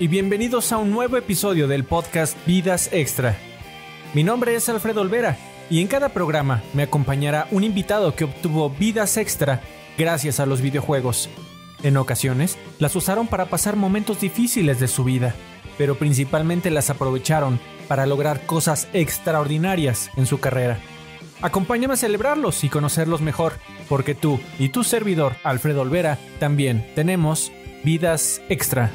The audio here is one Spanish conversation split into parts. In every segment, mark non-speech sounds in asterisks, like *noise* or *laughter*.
y bienvenidos a un nuevo episodio del podcast Vidas Extra. Mi nombre es Alfredo Olvera y en cada programa me acompañará un invitado que obtuvo vidas extra gracias a los videojuegos. En ocasiones, las usaron para pasar momentos difíciles de su vida, pero principalmente las aprovecharon para lograr cosas extraordinarias en su carrera. Acompáñame a celebrarlos y conocerlos mejor, porque tú y tu servidor, Alfredo Olvera, también tenemos vidas extra.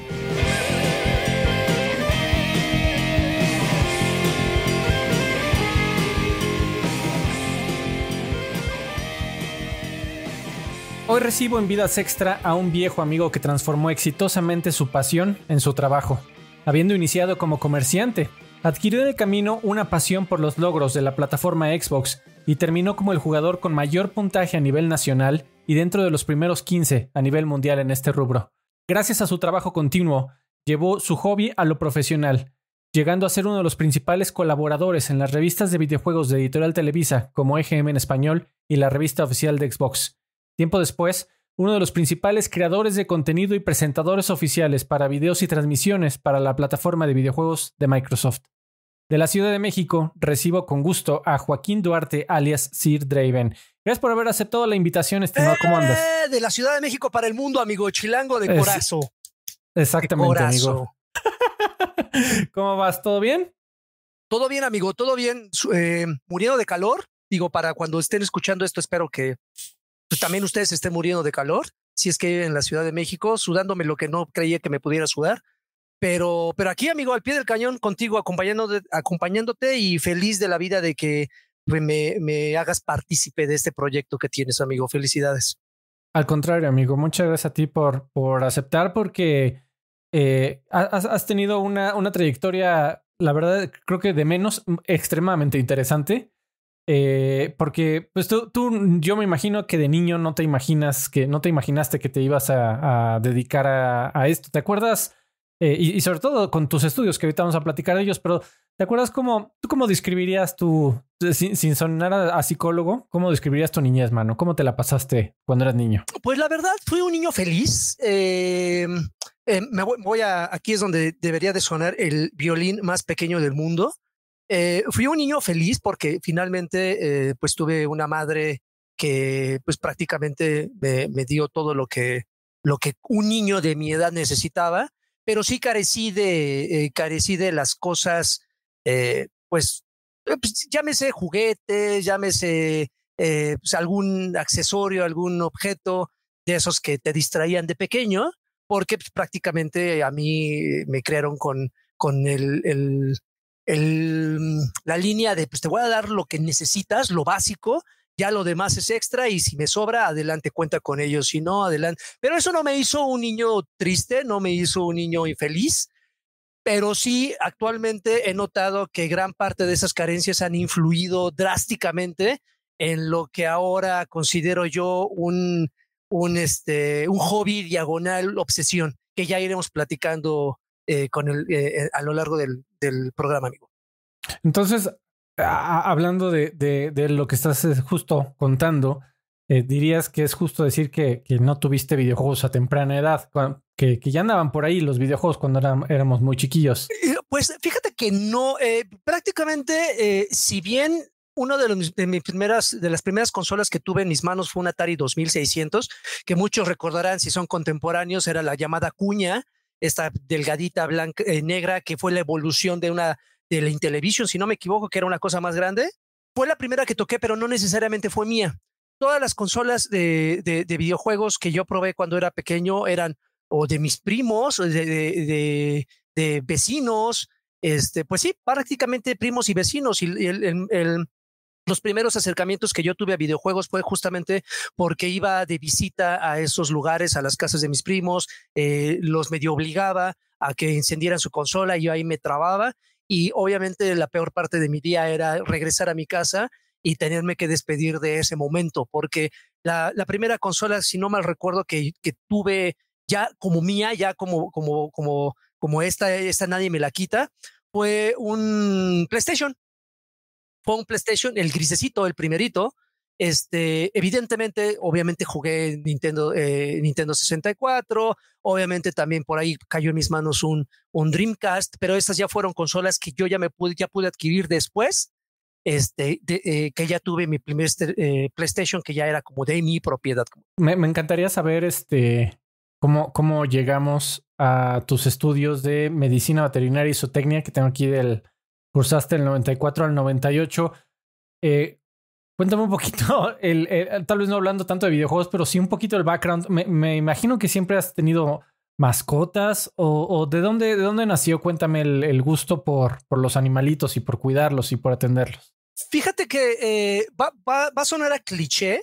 recibo en Vidas Extra a un viejo amigo que transformó exitosamente su pasión en su trabajo. Habiendo iniciado como comerciante, adquirió en el camino una pasión por los logros de la plataforma Xbox y terminó como el jugador con mayor puntaje a nivel nacional y dentro de los primeros 15 a nivel mundial en este rubro. Gracias a su trabajo continuo, llevó su hobby a lo profesional, llegando a ser uno de los principales colaboradores en las revistas de videojuegos de Editorial Televisa como EGM en español y la revista oficial de Xbox. Tiempo después, uno de los principales creadores de contenido y presentadores oficiales para videos y transmisiones para la plataforma de videojuegos de Microsoft. De la Ciudad de México, recibo con gusto a Joaquín Duarte, alias Sir Draven. Gracias por haber aceptado la invitación, estimado. ¡Eh! ¿Cómo andas? de la Ciudad de México para el mundo, amigo chilango de corazón. Exactamente, amigo. *laughs* ¿Cómo vas? ¿Todo bien? Todo bien, amigo, todo bien. Eh, muriendo de calor. Digo, para cuando estén escuchando esto, espero que pues, también ustedes estén muriendo de calor, si es que en la Ciudad de México, sudándome lo que no creía que me pudiera sudar. Pero, pero aquí, amigo, al pie del cañón, contigo, acompañándote, y feliz de la vida de que pues, me, me hagas partícipe de este proyecto que tienes, amigo. Felicidades. Al contrario, amigo, muchas gracias a ti por, por aceptar, porque eh, has, has, tenido una, una trayectoria, la verdad, creo que de menos extremadamente interesante. Eh, porque, pues tú, yo me imagino que de niño no te imaginas que, no te imaginaste que te ibas a, dedicar a, esto. ¿Te acuerdas? Eh, y, sobre todo con tus estudios, que ahorita vamos a platicar de ellos, pero ¿te acuerdas cómo, tú cómo describirías tu, eh, sin, sonar a, psicólogo, cómo describirías tu niñez, mano? ¿Cómo te la pasaste cuando eras niño? Pues la verdad, fui un niño feliz. me voy, voy a, aquí es donde debería de sonar el violín más pequeño del mundo. Eh, fui un niño feliz porque finalmente eh, pues tuve una madre que pues prácticamente me, dio todo lo que, lo que un niño de mi edad necesitaba, pero sí carecí de, eh, carecí de las cosas, pues, pues, llámese juguetes, llámese pues, algún accesorio, algún objeto de esos que te distraían de pequeño, porque pues, prácticamente a mí me crearon con, con el Mm, la línea de, pues te voy a dar lo que necesitas, lo básico, ya lo demás es extra y si me sobra, adelante, cuenta con ellos, si no, adelante. Pero eso no me hizo un niño triste, no me hizo un niño infeliz, pero sí actualmente he notado que gran parte de esas carencias han influido drásticamente en lo que ahora considero yo un, un, este, un hobby diagonal obsesión, que ya iremos platicando eh, con el, eh, eh, a lo largo del, programa, amigo. Entonces, hablando de, lo que estás eh, justo contando, eh, dirías que es justo decir que, no tuviste videojuegos a temprana edad, que, ya andaban por ahí los videojuegos cuando éramos muy chiquillos. Pues fíjate que no, eh, prácticamente, si bien una de, mis primeras, de las primeras consolas que tuve en mis manos fue un Atari 2600, que muchos recordarán si son contemporáneos, era la llamada cuña, esta delgadita blanca, eh, negra, que fue la evolución de una de la Intellivision, si no me equivoco, que era una cosa más grande. Fue la primera que toqué, pero no necesariamente fue mía. Todas las consolas de, videojuegos que yo probé cuando era pequeño eran o de mis primos, de, vecinos, este, pues sí, prácticamente primos y vecinos. Y el, los primeros acercamientos que yo tuve a videojuegos fue justamente porque iba de visita a esos lugares, a las casas de mis primos, eh, los medio obligaba a que encendieran su consola, y yo ahí me trababa y obviamente la peor parte de mi día era regresar a mi casa y tenerme que despedir de ese momento, porque la, primera consola, si no mal recuerdo, que, tuve ya como mía, ya como, como, como, como esta, esta nadie me la quita, fue un PlayStation fue un PlayStation, el grisecito, el primerito. Este, evidentemente, obviamente jugué Nintendo, eh, Nintendo 64, obviamente también por ahí cayó en mis manos un, un Dreamcast, pero esas ya fueron consolas que yo ya me pude, ya pude adquirir después, este, de, eh, que ya tuve mi primer este, eh, PlayStation que ya era como de mi propiedad. Me, me encantaría saber este, cómo, cómo llegamos a tus estudios de medicina veterinaria y zootecnia que tengo aquí del cursaste el 94 al 98. Eh, cuéntame un poquito, *laughs* el, eh, tal vez no hablando tanto de videojuegos, pero sí un poquito el background. Me, imagino que siempre has tenido mascotas o, de, dónde, de dónde nació, cuéntame el, gusto por, por los animalitos y por cuidarlos y por atenderlos. Fíjate que eh, va, a sonar a cliché,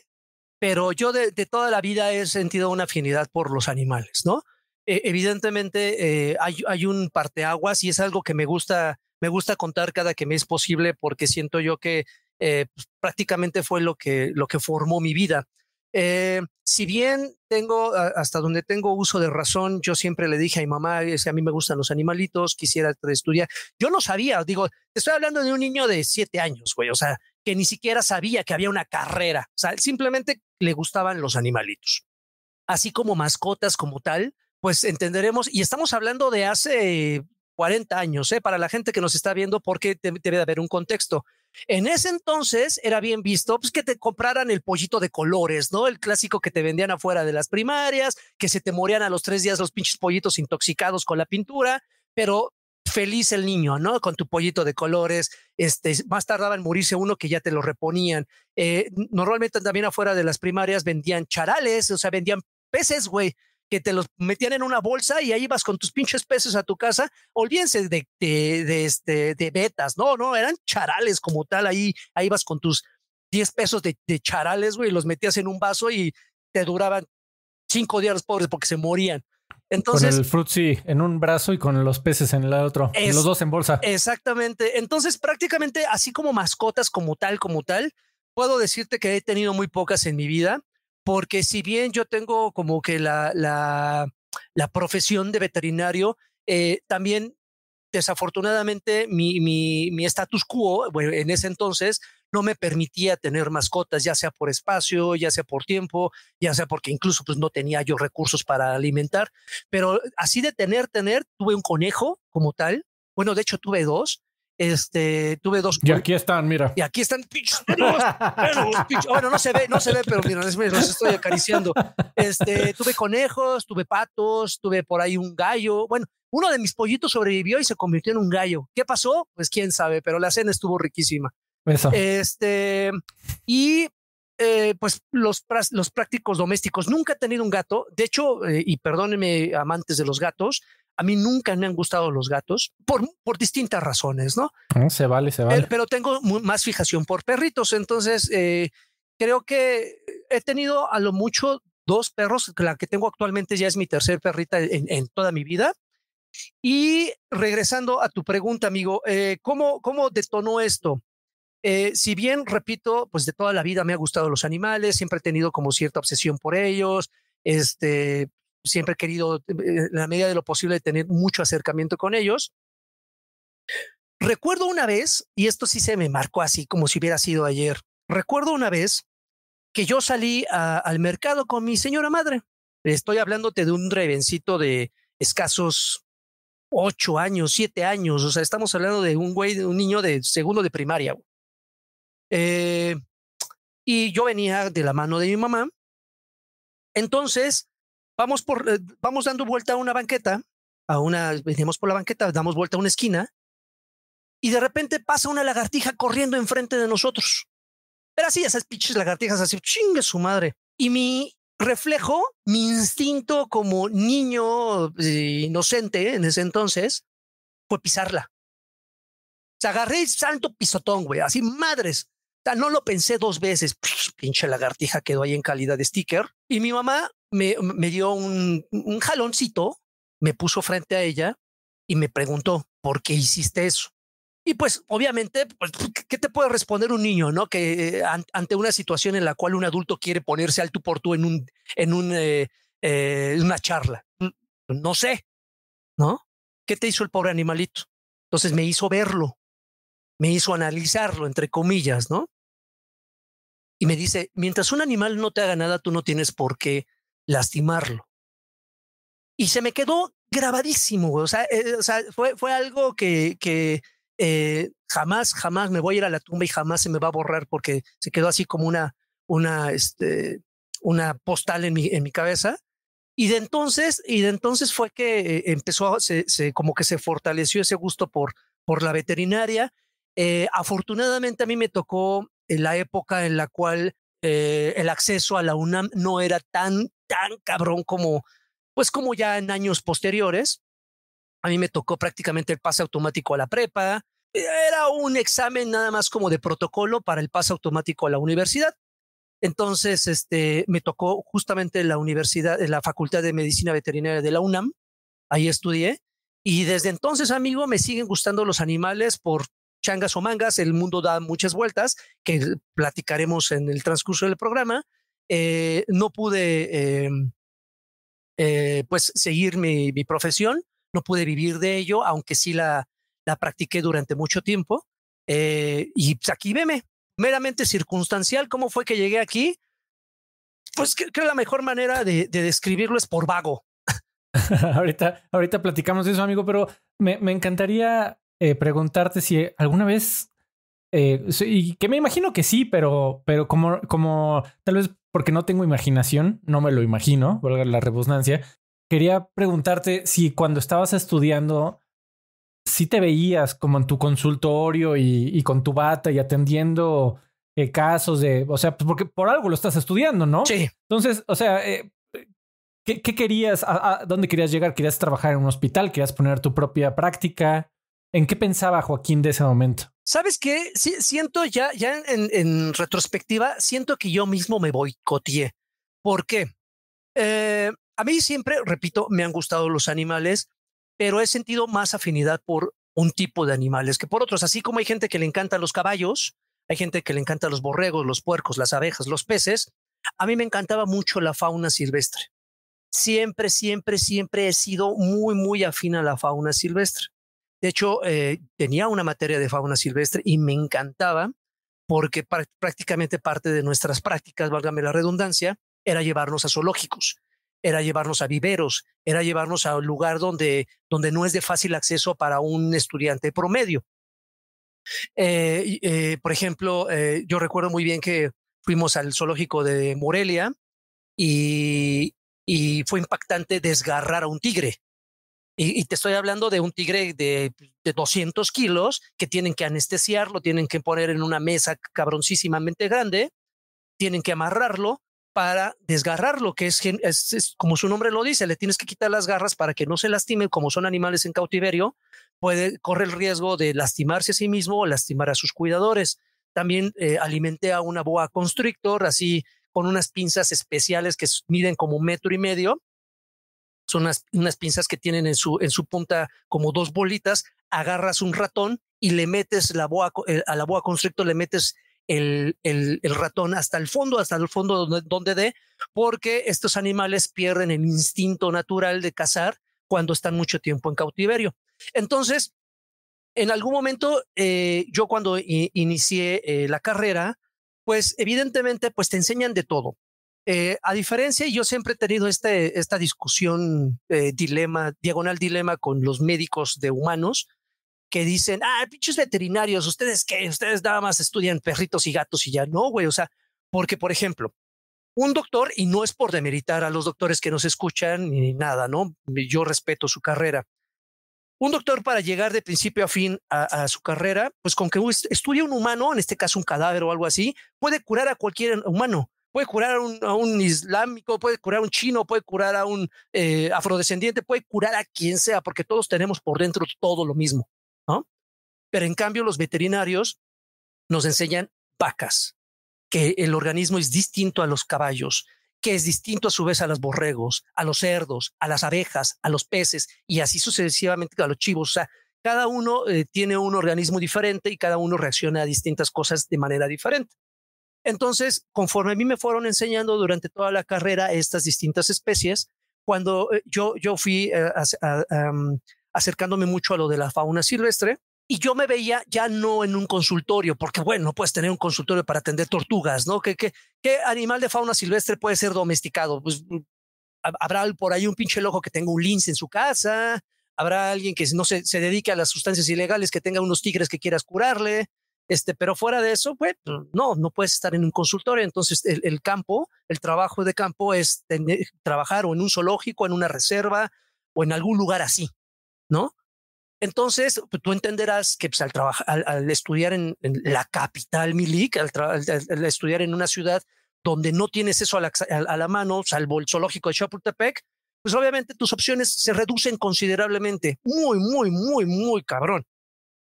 pero yo de, toda la vida he sentido una afinidad por los animales, ¿no? E, evidentemente eh, hay, hay, un parteaguas y es algo que me gusta, me gusta contar cada que me es posible porque siento yo que eh, pues, prácticamente fue lo que, lo que formó mi vida. Eh, si bien tengo, hasta donde tengo uso de razón, yo siempre le dije a mi mamá, es que a mí me gustan los animalitos, quisiera estudiar. Yo no sabía, digo, estoy hablando de un niño de siete años, güey, o sea, que ni siquiera sabía que había una carrera, o sea, simplemente le gustaban los animalitos así como mascotas como tal, pues entenderemos, y estamos hablando de hace 40 años, ¿eh? para la gente que nos está viendo, porque debe haber un contexto. En ese entonces era bien visto pues, que te compraran el pollito de colores, ¿no? El clásico que te vendían afuera de las primarias, que se te morían a los tres días los pinches pollitos intoxicados con la pintura, pero feliz el niño, ¿no? Con tu pollito de colores, este, más tardaba en morirse uno que ya te lo reponían. Eh, normalmente también afuera de las primarias vendían charales, o sea, vendían peces, güey que te los metían en una bolsa y ahí ibas con tus pinches peces a tu casa. Olvídense de, de, este, de betas, no, no, eran charales como tal. Ahí, ahí ibas con tus 10 pesos de, charales, güey, los metías en un vaso y te duraban cinco días los pobres porque se morían. Entonces, con el frutzi en un brazo y con los peces en el otro, los dos en bolsa. Exactamente. Entonces, prácticamente así como mascotas como tal, como tal, puedo decirte que he tenido muy pocas en mi vida porque si bien yo tengo como que la, profesión de veterinario, eh, también desafortunadamente mi, mi, status quo en ese entonces no me permitía tener mascotas, ya sea por espacio, ya sea por tiempo, ya sea porque incluso pues no tenía yo recursos para alimentar, pero así de tener, tener, tuve un conejo como tal, bueno, de hecho tuve dos, este, tuve dos. Y aquí están, mira. Y aquí están Bueno, no se ve, no se ve, pero mira, los estoy acariciando. Este, tuve conejos, tuve patos, tuve por ahí un gallo. Bueno, uno de mis pollitos sobrevivió y se convirtió en un gallo. ¿Qué pasó? Pues quién sabe, pero la cena estuvo riquísima. Eso. Este, y eh, pues los, los prácticos domésticos. Nunca he tenido un gato. De hecho, eh, y perdónenme amantes de los gatos, a mí nunca me han gustado los gatos por, por distintas razones, ¿no? Ah, se vale, se vale. Pero, tengo más fijación por perritos. Entonces, eh, creo que he tenido a lo mucho dos perros. La que tengo actualmente ya es mi tercer perrita en, toda mi vida. Y regresando a tu pregunta, amigo, eh, ¿cómo, ¿cómo detonó esto? Eh, si bien, repito, pues de toda la vida me ha gustado los animales, siempre he tenido como cierta obsesión por ellos, este, siempre he querido, eh, en la medida de lo posible, tener mucho acercamiento con ellos. Recuerdo una vez, y esto sí se me marcó así como si hubiera sido ayer, recuerdo una vez que yo salí al mercado con mi señora madre. Estoy hablándote de un revencito de escasos ocho años, siete años. O sea, estamos hablando de un güey, de un niño de segundo de primaria. Eh, y yo venía de la mano de mi mamá. Entonces, vamos, por, eh, vamos dando vuelta a una banqueta, a una, venimos por la banqueta, damos vuelta a una esquina, y de repente pasa una lagartija corriendo enfrente de nosotros. Pero así, esas pinches lagartijas, así, chingue su madre. Y mi reflejo, mi instinto como niño eh, inocente en ese entonces, fue pisarla. sea, agarré el santo pisotón, güey, así madres. No lo pensé dos veces, pinche lagartija quedó ahí en calidad de sticker. Y mi mamá me, dio un, un jaloncito, me puso frente a ella y me preguntó, ¿por qué hiciste eso? Y pues obviamente, pues, ¿qué te puede responder un niño, no? Que eh, ante una situación en la cual un adulto quiere ponerse al por tú en, un, en eh, eh, una charla. Mm, no sé, ¿no? ¿Qué te hizo el pobre animalito? Entonces me hizo verlo me hizo analizarlo, entre comillas, ¿no? Y me dice, mientras un animal no te haga nada, tú no tienes por qué lastimarlo. Y se me quedó grabadísimo, eh, O sea, fue, fue algo que, que eh, jamás, jamás me voy a ir a la tumba y jamás se me va a borrar porque se quedó así como una, una, este, una postal en mi, en mi cabeza. Y de entonces, y de entonces fue que eh, empezó, se, como que se fortaleció ese gusto por, por la veterinaria eh, afortunadamente a mí me tocó en la época en la cual eh, el acceso a la UNAM no era tan, tan cabrón como, pues como ya en años posteriores. A mí me tocó prácticamente el pase automático a la prepa. Era un examen nada más como de protocolo para el pase automático a la universidad. Entonces, este, me tocó justamente la universidad, la Facultad de Medicina Veterinaria de la UNAM. Ahí estudié. Y desde entonces, amigo, me siguen gustando los animales por changas o mangas, el mundo da muchas vueltas, que platicaremos en el transcurso del programa. Eh, no pude, em, eh, pues, seguir mi, profesión, no pude vivir de ello, aunque sí la, la practiqué durante mucho tiempo. Eh, y pues, aquí veme, meramente circunstancial, ¿cómo fue que llegué aquí? Pues creo que la mejor manera de, describirlo es por vago. *laughs* ahorita, ahorita platicamos de eso, amigo, pero me encantaría eh, preguntarte si alguna vez, eh, y que me imagino que sí, pero, pero como, como tal vez porque no tengo imaginación, no me lo imagino, a la redundancia, quería preguntarte si cuando estabas estudiando, si te veías como en tu consultorio y, con tu bata y atendiendo eh, casos de, o sea, pues, porque por algo lo estás estudiando, ¿no? Sí. Entonces, o sea, ¿qué, querías? dónde querías llegar? ¿Querías trabajar en un hospital? ¿Querías poner tu propia práctica? ¿En qué pensaba Joaquín de ese momento? ¿Sabes qué? siento ya, ya en, retrospectiva, siento que yo mismo me boicoteé. ¿Por qué? Eh, a mí siempre, repito, me han gustado los animales, pero he sentido más afinidad por un tipo de animales que por otros. Así como hay gente que le encantan los caballos, hay gente que le encantan los borregos, los puercos, las abejas, los peces, a mí me encantaba mucho la fauna silvestre. Siempre, siempre, siempre he sido muy, muy afín a la fauna silvestre. De hecho, eh, tenía una materia de fauna silvestre y me encantaba porque prácticamente parte de nuestras prácticas, válgame la redundancia, era llevarnos a zoológicos, era llevarnos a viveros, era llevarnos a un lugar donde, donde no es de fácil acceso para un estudiante promedio. Eh, eh, por ejemplo, yo recuerdo muy bien que fuimos al zoológico de Morelia y fue impactante desgarrar a un tigre. Y, te estoy hablando de un tigre de, 200 kilos que tienen que anestesiarlo, tienen que poner en una mesa cabroncísimamente grande, tienen que amarrarlo para desgarrarlo, que es, como su nombre lo dice, le tienes que quitar las garras para que no se lastime, como son animales en cautiverio, puede correr el riesgo de lastimarse a sí mismo o lastimar a sus cuidadores. También eh, alimenté a una boa constrictor, así con unas pinzas especiales que miden como un metro y medio, son unas, pinzas que tienen en su, en su punta como dos bolitas, agarras un ratón y le metes la boa, eh, a la boa constrictor le metes el, ratón hasta el fondo, hasta el fondo donde, donde dé, porque estos animales pierden el instinto natural de cazar cuando están mucho tiempo en cautiverio. Entonces, en algún momento, eh, yo cuando inicié eh, la carrera, pues evidentemente, pues te enseñan de todo. Eh, a diferencia, yo siempre he tenido este, esta discusión, eh, dilema, diagonal dilema con los médicos de humanos que dicen, ah, pinches veterinarios, ustedes qué, ustedes nada más estudian perritos y gatos y ya no, güey, o sea, porque, por ejemplo, un doctor, y no es por demeritar a los doctores que nos escuchan ni nada, ¿no? Yo respeto su carrera. Un doctor para llegar de principio a fin a, a, su carrera, pues con que estudie un humano, en este caso un cadáver o algo así, puede curar a cualquier humano puede curar a un, islámico, puede curar a un chino, puede curar a un eh, afrodescendiente, puede curar a quien sea, porque todos tenemos por dentro todo lo mismo, ¿no? Pero en cambio los veterinarios nos enseñan vacas, que el organismo es distinto a los caballos, que es distinto a su vez a los borregos, a los cerdos, a las abejas, a los peces y así sucesivamente a los chivos. O sea, cada uno eh, tiene un organismo diferente y cada uno reacciona a distintas cosas de manera diferente. Entonces, conforme a mí me fueron enseñando durante toda la carrera estas distintas especies, cuando eh, yo, yo fui eh, acercándome mucho a lo de la fauna silvestre, y yo me veía ya no en un consultorio, porque bueno, no puedes tener un consultorio para atender tortugas, ¿no? ¿Qué, qué, qué animal de fauna silvestre puede ser domesticado? Pues mm, habrá por ahí un pinche loco que tenga un lince en su casa, habrá alguien que no se dedique a las sustancias ilegales, que tenga unos tigres que quieras curarle, este, pero fuera de eso, pues no, no puedes estar en un consultorio. Entonces, el, campo, el trabajo de campo es trabajar o en un zoológico, en una reserva o en algún lugar así, ¿no? Entonces, pues, tú entenderás que pues, al, al, al, estudiar en, la capital Milik, al, estudiar en una ciudad donde no tienes eso a la, a la mano, salvo el zoológico de Chapultepec, pues obviamente tus opciones se reducen considerablemente, muy, muy, muy, muy cabrón.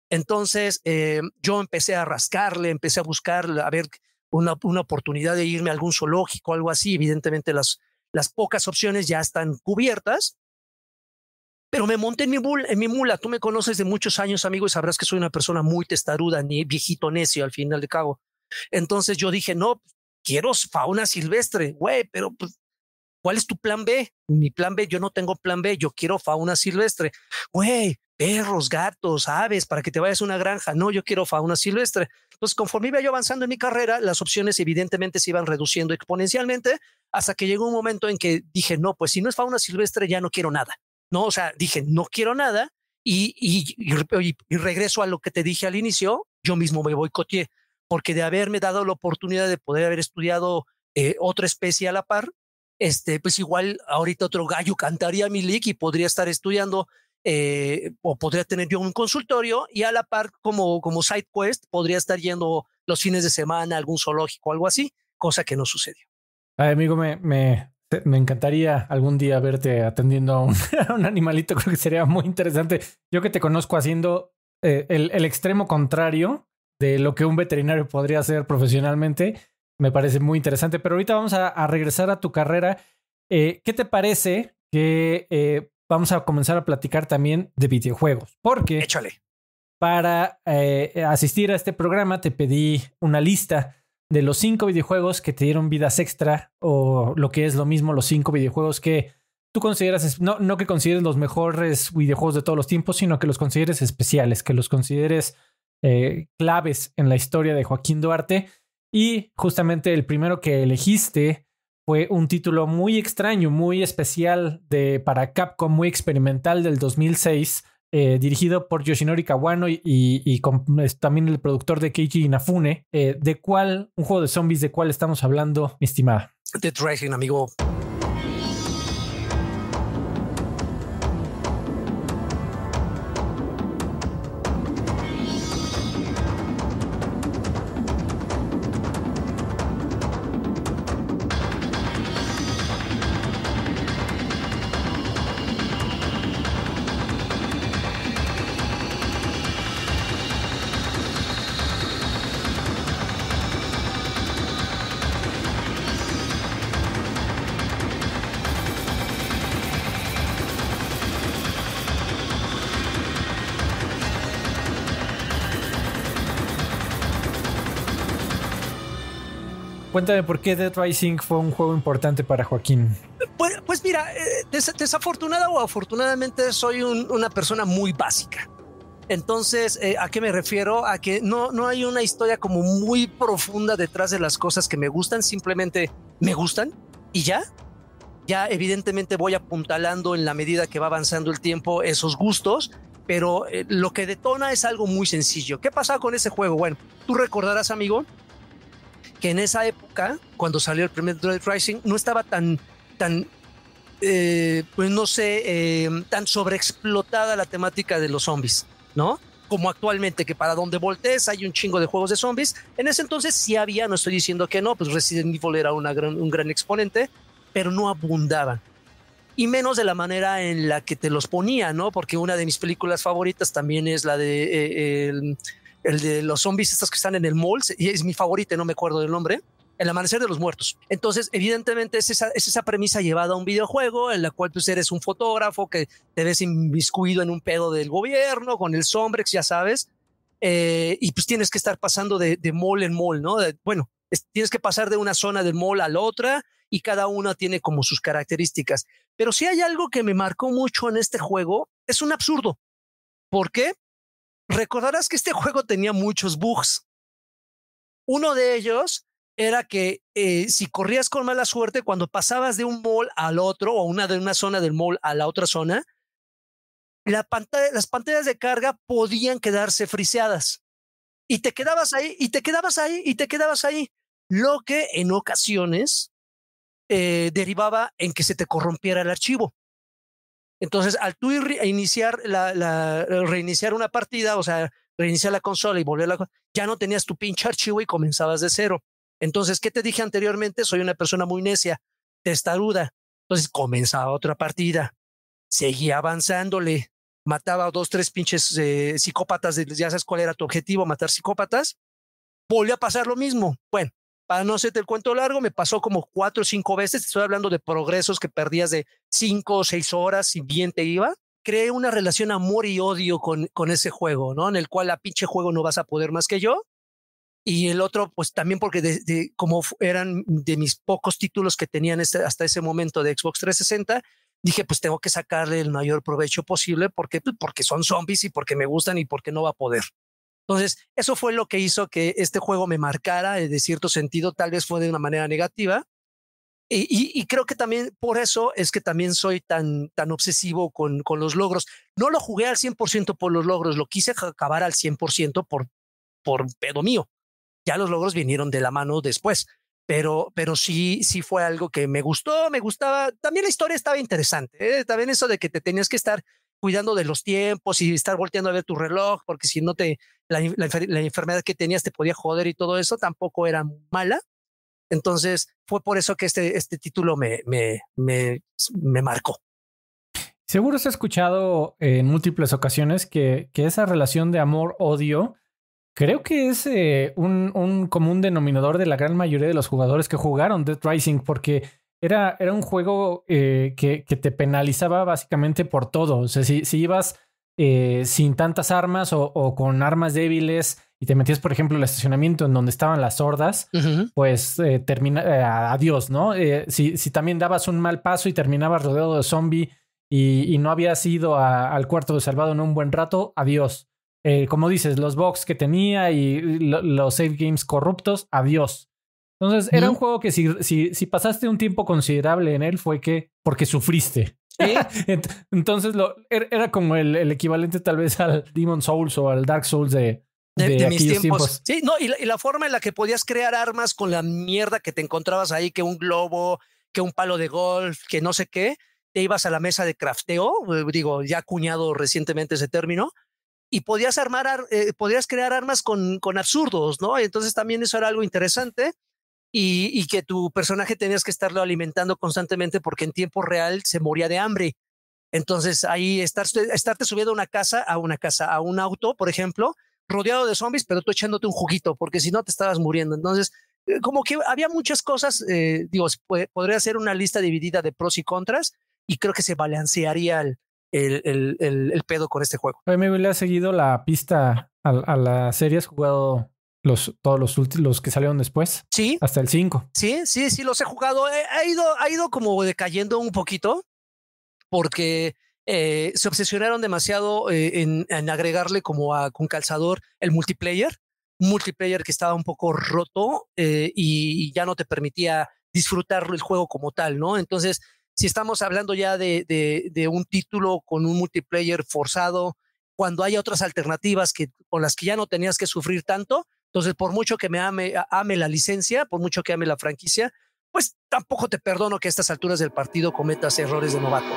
Entonces eh, yo empecé a rascarle, empecé a buscar, a ver una, oportunidad de irme a algún zoológico, algo así. Evidentemente las, las pocas opciones ya están cubiertas. Pero me monté en mi, mula, en mi mula. Tú me conoces de muchos años, amigo, y sabrás que soy una persona muy testaruda, ni viejito necio al final de cabo. Entonces yo dije, no, quiero fauna silvestre, güey, pero pues, ¿Cuál es tu plan B? Mi plan B, yo no tengo plan B, yo quiero fauna silvestre. Güey, perros, gatos, aves, para que te vayas a una granja. No, yo quiero fauna silvestre. Entonces, conforme iba yo avanzando en mi carrera, las opciones evidentemente se iban reduciendo exponencialmente hasta que llegó un momento en que dije, no, pues si no es fauna silvestre, ya no quiero nada. No, o sea, dije, no quiero nada y, y, regreso a lo que te dije al inicio, yo mismo me boicoteé, porque de haberme dado la oportunidad de poder haber estudiado eh, otra especie a la par, este, pues igual ahorita otro gallo cantaría mi lick y podría estar estudiando eh, o podría tener yo un consultorio y a la par como, como side quest podría estar yendo los fines de semana a algún zoológico, algo así, cosa que no sucedió. Ay, amigo, me, me, me encantaría algún día verte atendiendo a un, *laughs* animalito, creo que sería muy interesante. Yo que te conozco haciendo eh, el, el extremo contrario de lo que un veterinario podría hacer profesionalmente, me parece muy interesante, pero ahorita vamos a, regresar a tu carrera. Eh, ¿Qué te parece que eh, vamos a comenzar a platicar también de videojuegos? Porque Échale. para eh, asistir a este programa te pedí una lista de los cinco videojuegos que te dieron vidas extra o lo que es lo mismo, los cinco videojuegos que tú consideras, no, no que consideres los mejores videojuegos de todos los tiempos, sino que los consideres especiales, que los consideres claves en la historia de Joaquín Duarte y justamente el primero que elegiste fue un título muy extraño, muy especial de, para Capcom, muy experimental del 2006, eh, dirigido por Yoshinori Kawano y, también el productor de Keiji Inafune. Eh, ¿De cuál, un juego de zombies, de cuál estamos hablando, mi estimada? The Rising, amigo. cuéntame por qué Dead Rising fue un juego importante para Joaquín. Pues, pues mira, eh, desafortunada o afortunadamente soy una persona muy básica. Entonces, eh, ¿a qué me refiero? A que no, no hay una historia como muy profunda detrás de las cosas que me gustan, simplemente me gustan y ya. Ya evidentemente voy apuntalando en la medida que va avanzando el tiempo esos gustos, pero eh, lo que detona es algo muy sencillo. ¿Qué pasa con ese juego? Bueno, tú recordarás, amigo, que en esa época, cuando salió el primer Dread Rising, no estaba tan, tan eh, pues no sé, eh, tan sobreexplotada la temática de los zombies, ¿no? Como actualmente, que para donde voltees hay un chingo de juegos de zombies. En ese entonces sí había, no estoy diciendo que no, pues Resident Evil era una gran, un gran exponente, pero no abundaban y menos de la manera en la que te los ponía, ¿no? Porque una de mis películas favoritas también es la de eh, el de los zombies, estas que están en el mall, y es mi favorito, no me acuerdo del nombre. El amanecer de los muertos. Entonces, evidentemente es esa, es esa premisa llevada a un videojuego en la cual tú pues, eres un fotógrafo que te ves inmiscuido en un pedo del gobierno, con el Sombrex, ya sabes, eh, y pues tienes que estar pasando de, de mall en mall, ¿no? bueno, tienes que pasar de una zona del mall a la otra y cada una tiene como sus características. Pero si hay algo que me marcó mucho en este juego, es un absurdo. ¿Por qué? Recordarás que este juego tenía muchos bugs. Uno de ellos era que eh, si corrías con mala suerte, cuando pasabas de un mall al otro o una de una zona del mall a la otra zona, las pantallas de carga podían quedarse friseadas. Y te quedabas ahí, y te quedabas ahí, y te quedabas ahí. Lo que en ocasiones eh, derivaba en que se te corrompiera el archivo. Entonces, al tú iniciar la, eh, reiniciar una partida, o sea, reiniciar la consola y volver a la ya no tenías tu pinche archivo y comenzabas de cero. Entonces, ¿qué te dije anteriormente? Soy una persona muy necia, testaruda. Entonces, comenzaba otra partida, seguía avanzándole, mataba a dos, tres pinches eh, psicópatas, ya sabes cuál era tu objetivo, matar psicópatas. Volvió a pasar lo mismo. Bueno, para no hacerte el cuento largo, me pasó como cuatro o cinco veces. Estoy hablando de progresos que perdías de cinco o seis horas si bien te iba. Creé una relación amor y odio con, con ese juego, ¿no? En el cual la pinche juego no vas a poder más que yo. Y el otro, pues también porque como eran de mis pocos títulos que tenían este, hasta ese momento de Xbox 360, dije, pues tengo que sacarle el mayor provecho posible porque, pues, porque son zombies y porque me gustan y porque no va a poder. Entonces, eso fue lo que hizo que este juego me marcara eh, de cierto sentido, tal vez fue de una manera negativa. Y, creo que también por eso es que también soy tan, tan obsesivo con, con los logros. No lo jugué al 100% por los logros, lo quise acabar al 100% por, por pedo mío. Ya los logros vinieron de la mano después, pero, pero sí, sí fue algo que me gustó, me gustaba. También la historia estaba interesante. ¿eh? También eso de que te tenías que estar cuidando de los tiempos y estar volteando a ver tu reloj, porque si no te, la, enfermedad que tenías te podía joder y todo eso, tampoco era mala. Entonces fue por eso que este, este título me, me, me, marcó. Seguro se ha escuchado en múltiples ocasiones que, que esa relación de amor-odio creo que es eh, un, un común denominador de la gran mayoría de los jugadores que jugaron Dead Rising, porque era, era un juego eh, que, te penalizaba básicamente por todo. O sea, si, ibas eh, sin tantas armas o, con armas débiles y te metías, por ejemplo, en el estacionamiento en donde estaban las sordas, pues eh, termina, adiós, ¿no? Si, también dabas un mal paso y terminabas rodeado de zombie y, no habías ido al cuarto de salvado en un buen rato, adiós. como dices, los bugs que tenía y los save games corruptos, adiós. Entonces, era un juego que si, si, pasaste un tiempo considerable en él fue que porque sufriste. *laughs* Entonces lo, er, era como el, equivalente tal vez al Demon Souls o al Dark Souls de, de, tiempos. Sí, no, y la, forma en la que podías crear armas con la mierda que te encontrabas ahí, que un globo, que un palo de golf, que no sé qué, te ibas a la mesa de crafteo, eh, digo, ya acuñado recientemente ese término, y podías armar, eh, podías crear armas con, con absurdos, ¿no? Entonces también eso era algo interesante y, que tu personaje tenías que estarlo alimentando constantemente porque en tiempo real se moría de hambre. Entonces ahí estar, estarte subiendo a una casa, a una casa, a un auto, por ejemplo, rodeado de zombies, pero tú echándote un juguito, porque si no te estabas muriendo. Entonces, eh, como que había muchas cosas, eh, digo, podría ser una lista dividida de pros y contras y creo que se balancearía el, pedo con este juego. A mí me hubiera seguido la pista a, a la serie, jugado los, todos los últimos los que salieron después. Sí. Hasta el 5. Sí, sí, sí, los he jugado. Eh, ha ido, ha ido como decayendo un poquito porque eh, se obsesionaron demasiado eh, en, agregarle como a con calzador el multiplayer. Multiplayer que estaba un poco roto y, ya no te permitía disfrutar el juego como tal, ¿no? Entonces, si estamos hablando ya de, un título con un multiplayer forzado, cuando hay otras alternativas que, con las que ya no tenías que sufrir tanto, entonces, por mucho que me ame, la licencia, por mucho que ame la franquicia, pues tampoco te perdono que a estas alturas del partido cometas errores de novato.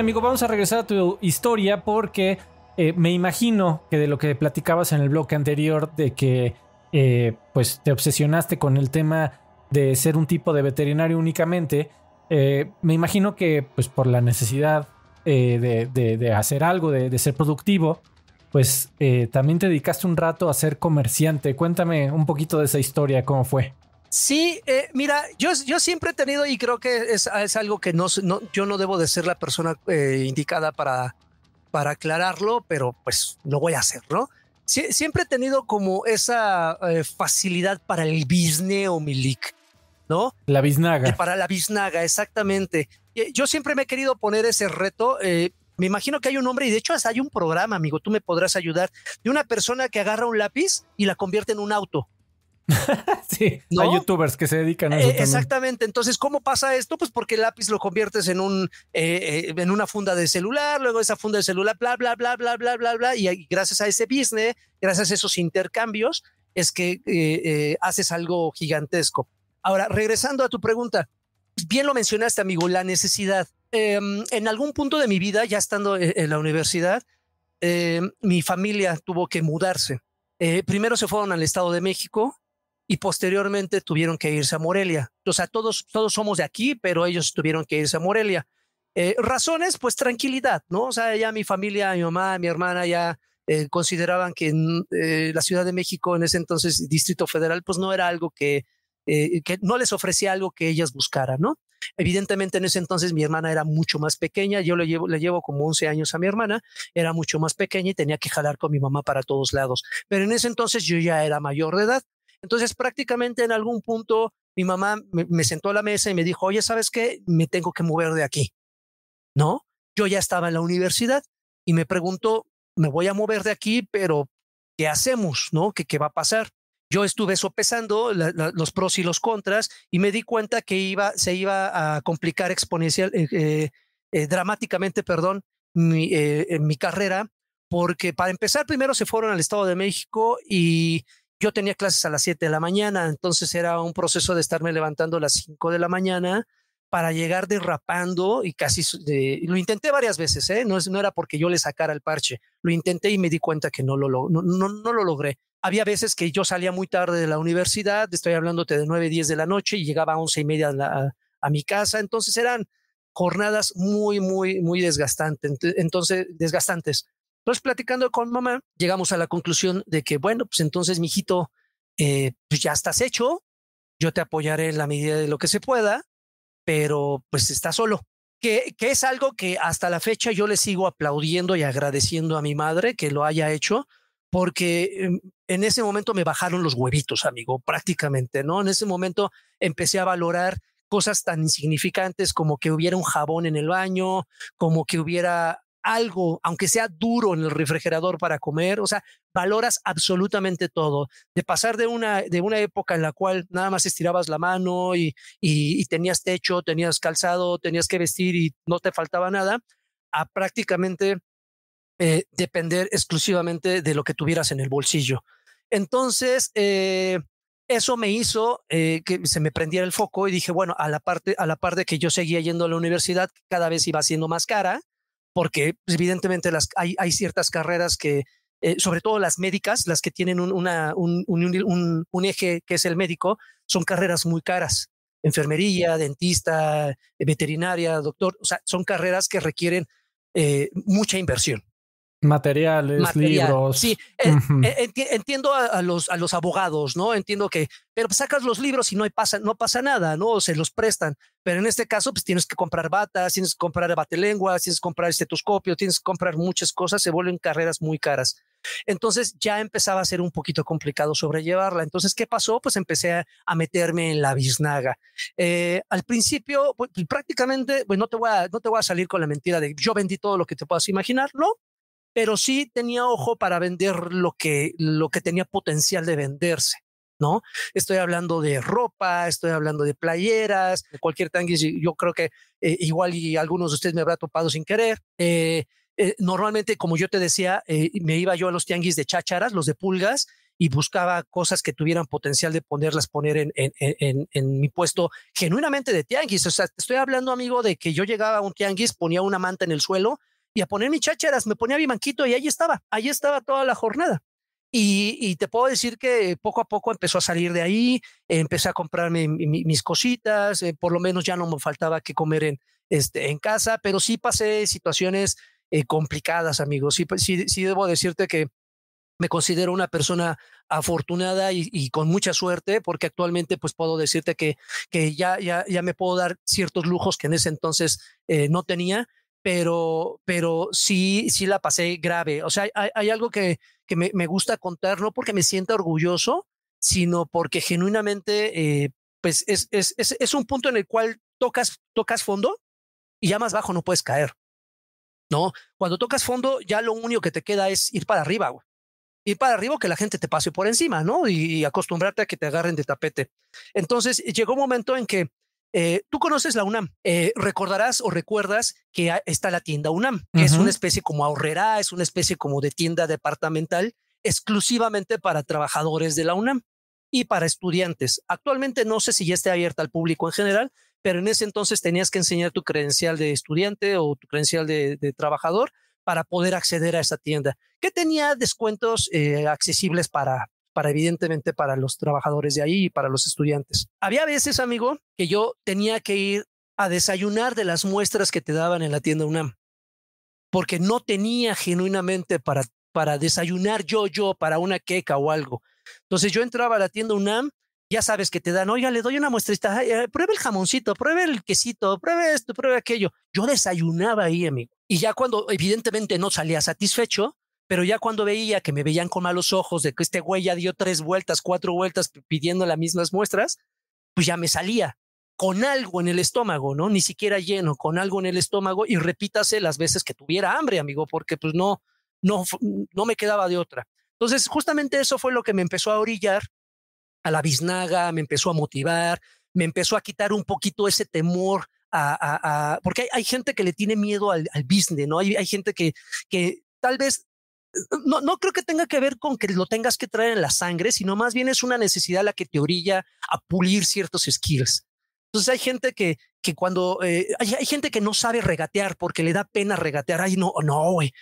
amigo, vamos a regresar a tu historia porque eh, me imagino que de lo que platicabas en el bloque anterior, de que eh, pues te obsesionaste con el tema de ser un tipo de veterinario únicamente, eh, me imagino que pues por la necesidad de, hacer algo, de ser productivo, pues también te dedicaste un rato a ser comerciante. Cuéntame un poquito de esa historia, cómo fue. Sí, eh, mira, yo, yo siempre he tenido y creo que es, algo que no, yo no debo de ser la persona eh, indicada para, para aclararlo, pero pues lo voy a hacer, ¿no? siempre he tenido como esa eh, facilidad para el bisneo, Milik, ¿no? La biznaga. Para la biznaga, exactamente. Yo siempre me he querido poner ese reto. me imagino que hay un hombre, y de hecho hay un programa, amigo, tú me podrás ayudar, de una persona que agarra un lápiz y la convierte en un auto. *laughs* sí, ¿no? hay youtubers que se dedican a eh, eso. exactamente. Entonces, ¿cómo pasa esto? Pues porque el lápiz lo conviertes en un eh, eh, en una funda de celular, luego esa funda de celular, bla, bla, bla, bla, bla, bla, bla. Y gracias a ese business, gracias a esos intercambios, es que haces algo gigantesco. Ahora, regresando a tu pregunta, bien lo mencionaste, amigo, la necesidad. Em, en algún punto de mi vida, ya estando en la universidad, em, mi familia tuvo que mudarse. primero se fueron al Estado de México, y posteriormente tuvieron que irse a Morelia. O sea, todos, todos somos de aquí, pero ellos tuvieron que irse a Morelia. Eh, razones, pues tranquilidad, ¿no? O sea, ya mi familia, mi mamá, mi hermana ya eh, consideraban que mm, eh, la Ciudad de México en ese entonces, Distrito Federal, pues no era algo que, que no les ofrecía algo que ellas buscaran, ¿no? Evidentemente en ese entonces mi hermana era mucho más pequeña, yo le llevo, le llevo como 11 años a mi hermana, era mucho más pequeña y tenía que jalar con mi mamá para todos lados. Pero en ese entonces yo ya era mayor de edad, entonces, prácticamente en algún punto, mi mamá me, sentó a la mesa y me dijo, oye, ¿sabes qué? Me tengo que mover de aquí. ¿No? Yo ya estaba en la universidad y me preguntó, me voy a mover de aquí, pero ¿qué hacemos? ¿No? ¿Qué, qué va a pasar? Yo estuve sopesando los pros y los contras y me di cuenta que iba, se iba a complicar exponencial, eh, eh, eh, dramáticamente, perdón, mi carrera, porque para empezar primero se fueron al Estado de México y yo tenía clases a las 7 de la mañana, entonces era un proceso de estarme levantando a las 5 de la mañana para llegar derrapando y casi lo intenté varias veces, ¿eh? no, no era porque yo le sacara el parche, lo intenté y me di cuenta que no lo, logré. Había veces que yo salía muy tarde de la universidad, estoy hablándote de 9, 10 de la noche y llegaba a 11 y media a, mi casa, entonces eran jornadas muy, muy, muy desgastantes. Entonces, desgastantes. Entonces, platicando con mamá, llegamos a la conclusión de que, bueno, pues entonces, mijito, eh, pues ya estás hecho, yo te apoyaré en la medida de lo que se pueda, pero pues estás solo. Que, que es algo que hasta la fecha yo le sigo aplaudiendo y agradeciendo a mi madre que lo haya hecho, porque em, en ese momento me bajaron los huevitos, amigo, prácticamente, ¿no? En ese momento empecé a valorar cosas tan insignificantes como que hubiera un jabón en el baño, como que hubiera algo, aunque sea duro en el refrigerador para comer, o sea, valoras absolutamente todo. De pasar de una, de una época en la cual nada más estirabas la mano y, y, tenías techo, tenías calzado, tenías que vestir y no te faltaba nada, a prácticamente eh, depender exclusivamente de lo que tuvieras en el bolsillo. Entonces, eh, eso me hizo eh, que se me prendiera el foco y dije, bueno, a la, parte, a la parte de que yo seguía yendo a la universidad, cada vez iba siendo más cara, porque pues, evidentemente las, hay, ciertas carreras que, eh, sobre todo las médicas, las que tienen un, eje que es el médico, son carreras muy caras. Enfermería, dentista, veterinaria, doctor, o sea, son carreras que requieren eh, mucha inversión. Materiales, libros. Sí, eh, eh, entiendo a, los, a los abogados, ¿no? Entiendo que, pero pues sacas los libros y no, pasa, no pasa nada, ¿no? Se los prestan. Pero en este caso, pues tienes que comprar batas, tienes que comprar batelenguas, tienes que comprar estetoscopio, tienes que comprar muchas cosas, se vuelven carreras muy caras. Entonces ya empezaba a ser un poquito complicado sobrellevarla. Entonces, ¿qué pasó? Pues empecé a, meterme en la biznaga. Eh, al principio, pues, pues, prácticamente, pues no te, voy a, no te voy a salir con la mentira de yo vendí todo lo que te puedas imaginar, ¿no? pero sí tenía ojo para vender lo que, lo que tenía potencial de venderse. ¿no? Estoy hablando de ropa, estoy hablando de playeras, de cualquier tianguis, yo creo que eh, igual y algunos de ustedes me habrán topado sin querer. Eh, eh, normalmente, como yo te decía, me iba yo a los tianguis de chácharas, los de pulgas, y buscaba cosas que tuvieran potencial de ponerlas, poner en, en, en, mi puesto genuinamente de tianguis. O sea, estoy hablando, amigo, de que yo llegaba a un tianguis, ponía una manta en el suelo y a poner mis chácharas, me ponía mi manquito y ahí estaba, ahí estaba toda la jornada. Y, te puedo decir que poco a poco empezó a salir de ahí, empecé a comprarme mis cositas, eh, por lo menos ya no me faltaba que comer en, este, en casa, pero sí pasé situaciones eh, complicadas, amigos. Sí, pues, sí, sí, debo decirte que me considero una persona afortunada y, y, con mucha suerte, porque actualmente pues puedo decirte que, que ya, ya, ya me puedo dar ciertos lujos que en ese entonces eh, no tenía pero, pero sí, sí la pasé grave. O sea, hay, algo que, que me, me, gusta contar, no porque me sienta orgulloso, sino porque genuinamente, eh, pues es, es, es, un punto en el cual tocas, tocas fondo y ya más bajo no puedes caer. No, cuando tocas fondo, ya lo único que te queda es ir para arriba, Ir para arriba que la gente te pase por encima, ¿no? y acostumbrarte a que te agarren de tapete. Entonces, llegó un momento en que eh, tú conoces la UNAM, eh, recordarás o recuerdas que está la tienda UNAM, que es una especie como ahorrera, es una especie como de tienda departamental exclusivamente para trabajadores de la UNAM y para estudiantes. Actualmente no sé si ya esté abierta al público en general, pero en ese entonces tenías que enseñar tu credencial de estudiante o tu credencial de, trabajador para poder acceder a esa tienda, que tenía descuentos eh, accesibles para, para evidentemente para los trabajadores de ahí y para los estudiantes. Había veces, amigo, que yo tenía que ir a desayunar de las muestras que te daban en la tienda UNAM, porque no tenía genuinamente para, para desayunar yo, yo, para una queca o algo. Entonces yo entraba a la tienda UNAM, ya sabes que te dan, oiga, le doy una muestrita, eh, pruebe el jamoncito, pruebe el quesito, pruebe esto, pruebe aquello. Yo desayunaba ahí, amigo. Y ya cuando evidentemente no salía satisfecho, pero ya cuando veía que me veían con malos ojos, de que este güey ya dio tres vueltas, cuatro vueltas pidiendo las mismas muestras, pues ya me salía con algo en el estómago, ¿no? Ni siquiera lleno, con algo en el estómago y repítase las veces que tuviera hambre, amigo, porque pues no, no, no me quedaba de otra. Entonces, justamente eso fue lo que me empezó a orillar a la biznaga, me empezó a motivar, me empezó a quitar un poquito ese temor a, porque hay, gente que le tiene miedo al, al business, ¿no? Hay, hay gente que, que tal vez no, no creo que tenga que ver con que lo tengas que traer en la sangre, sino más bien es una necesidad la que te orilla a pulir ciertos skills. Entonces hay gente que, que cuando eh, hay, gente que no sabe regatear porque le da pena regatear. Ay, no, no, güey.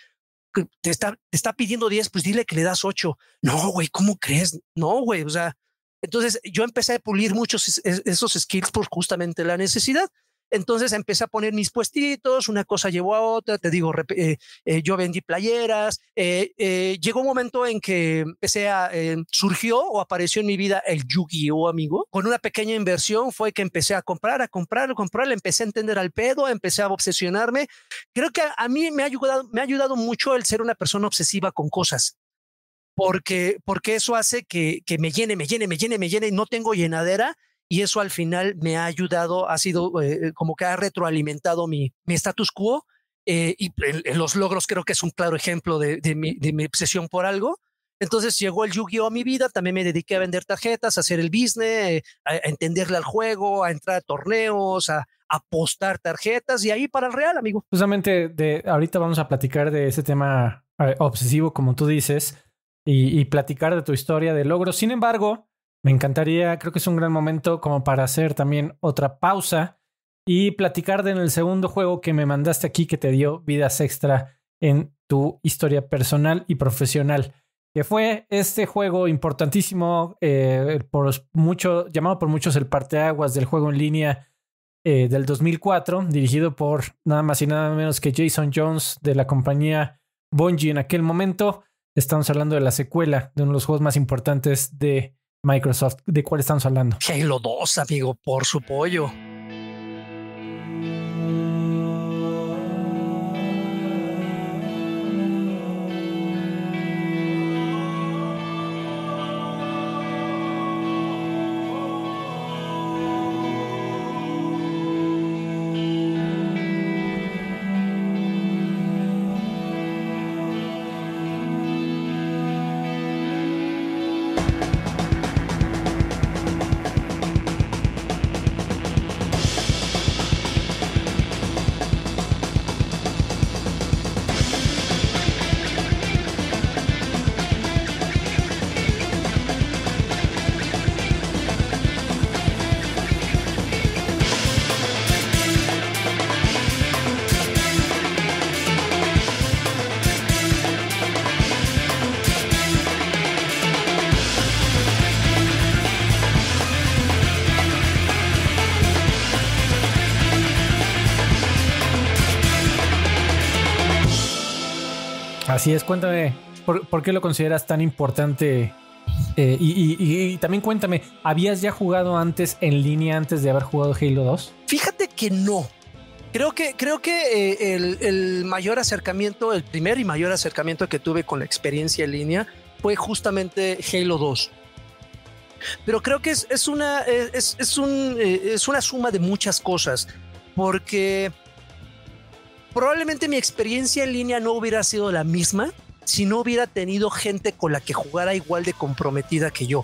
Te está, te está pidiendo 10, pues dile que le das 8. No, güey, ¿cómo crees? No, güey. O sea, entonces yo empecé a pulir muchos esos skills por justamente la necesidad. Entonces empecé a poner mis puestitos, una cosa llevó a otra, te digo, eh, eh, yo vendí playeras, eh, llegó un momento en que empecé surgió o apareció en mi vida el yu o amigo, con una pequeña inversión fue que empecé a comprar, a comprar, a comprar, le empecé a entender al pedo, empecé a obsesionarme. Creo que a, a mí me ha, ayudado, me ha ayudado mucho el ser una persona obsesiva con cosas. Porque, porque eso hace que, que me llene, me llene, me llene, me llene y no tengo llenadera y eso al final me ha ayudado, ha sido eh, como que ha retroalimentado mi, status quo eh, y los logros creo que es un claro ejemplo de, mi, obsesión por algo. Entonces llegó el Yu-Gi-Oh a mi vida, también me dediqué a vender tarjetas, a hacer el business, a, entenderle al juego, a entrar a torneos, a, apostar tarjetas y ahí para el real, amigo. Justamente de ahorita vamos a platicar de ese tema eh, obsesivo, como tú dices, y, platicar de tu historia de logros. Sin embargo, me encantaría, creo que es un gran momento como para hacer también otra pausa y platicar de en el segundo juego que me mandaste aquí que te dio vidas extra en tu historia personal y profesional, que fue este juego importantísimo eh, por mucho, llamado por muchos el parteaguas del juego en línea eh, del 2004, dirigido por nada más y nada menos que Jason Jones de la compañía Bungie en aquel momento. Estamos hablando de la secuela de uno de los juegos más importantes de Microsoft. ¿De cuál estamos hablando? Halo 2, amigo, por su pollo. Así es, cuéntame, ¿por, qué lo consideras tan importante? Eh, y, también cuéntame, ¿habías ya jugado antes en línea antes de haber jugado Halo 2? Fíjate que no. Creo que, creo que eh, el, mayor acercamiento, el primer y mayor acercamiento que tuve con la experiencia en línea fue justamente Halo 2 pero creo que es, una, es, es, eh, es, una suma de muchas cosas, porque probablemente mi experiencia en línea no hubiera sido la misma si no hubiera tenido gente con la que jugara igual de comprometida que yo.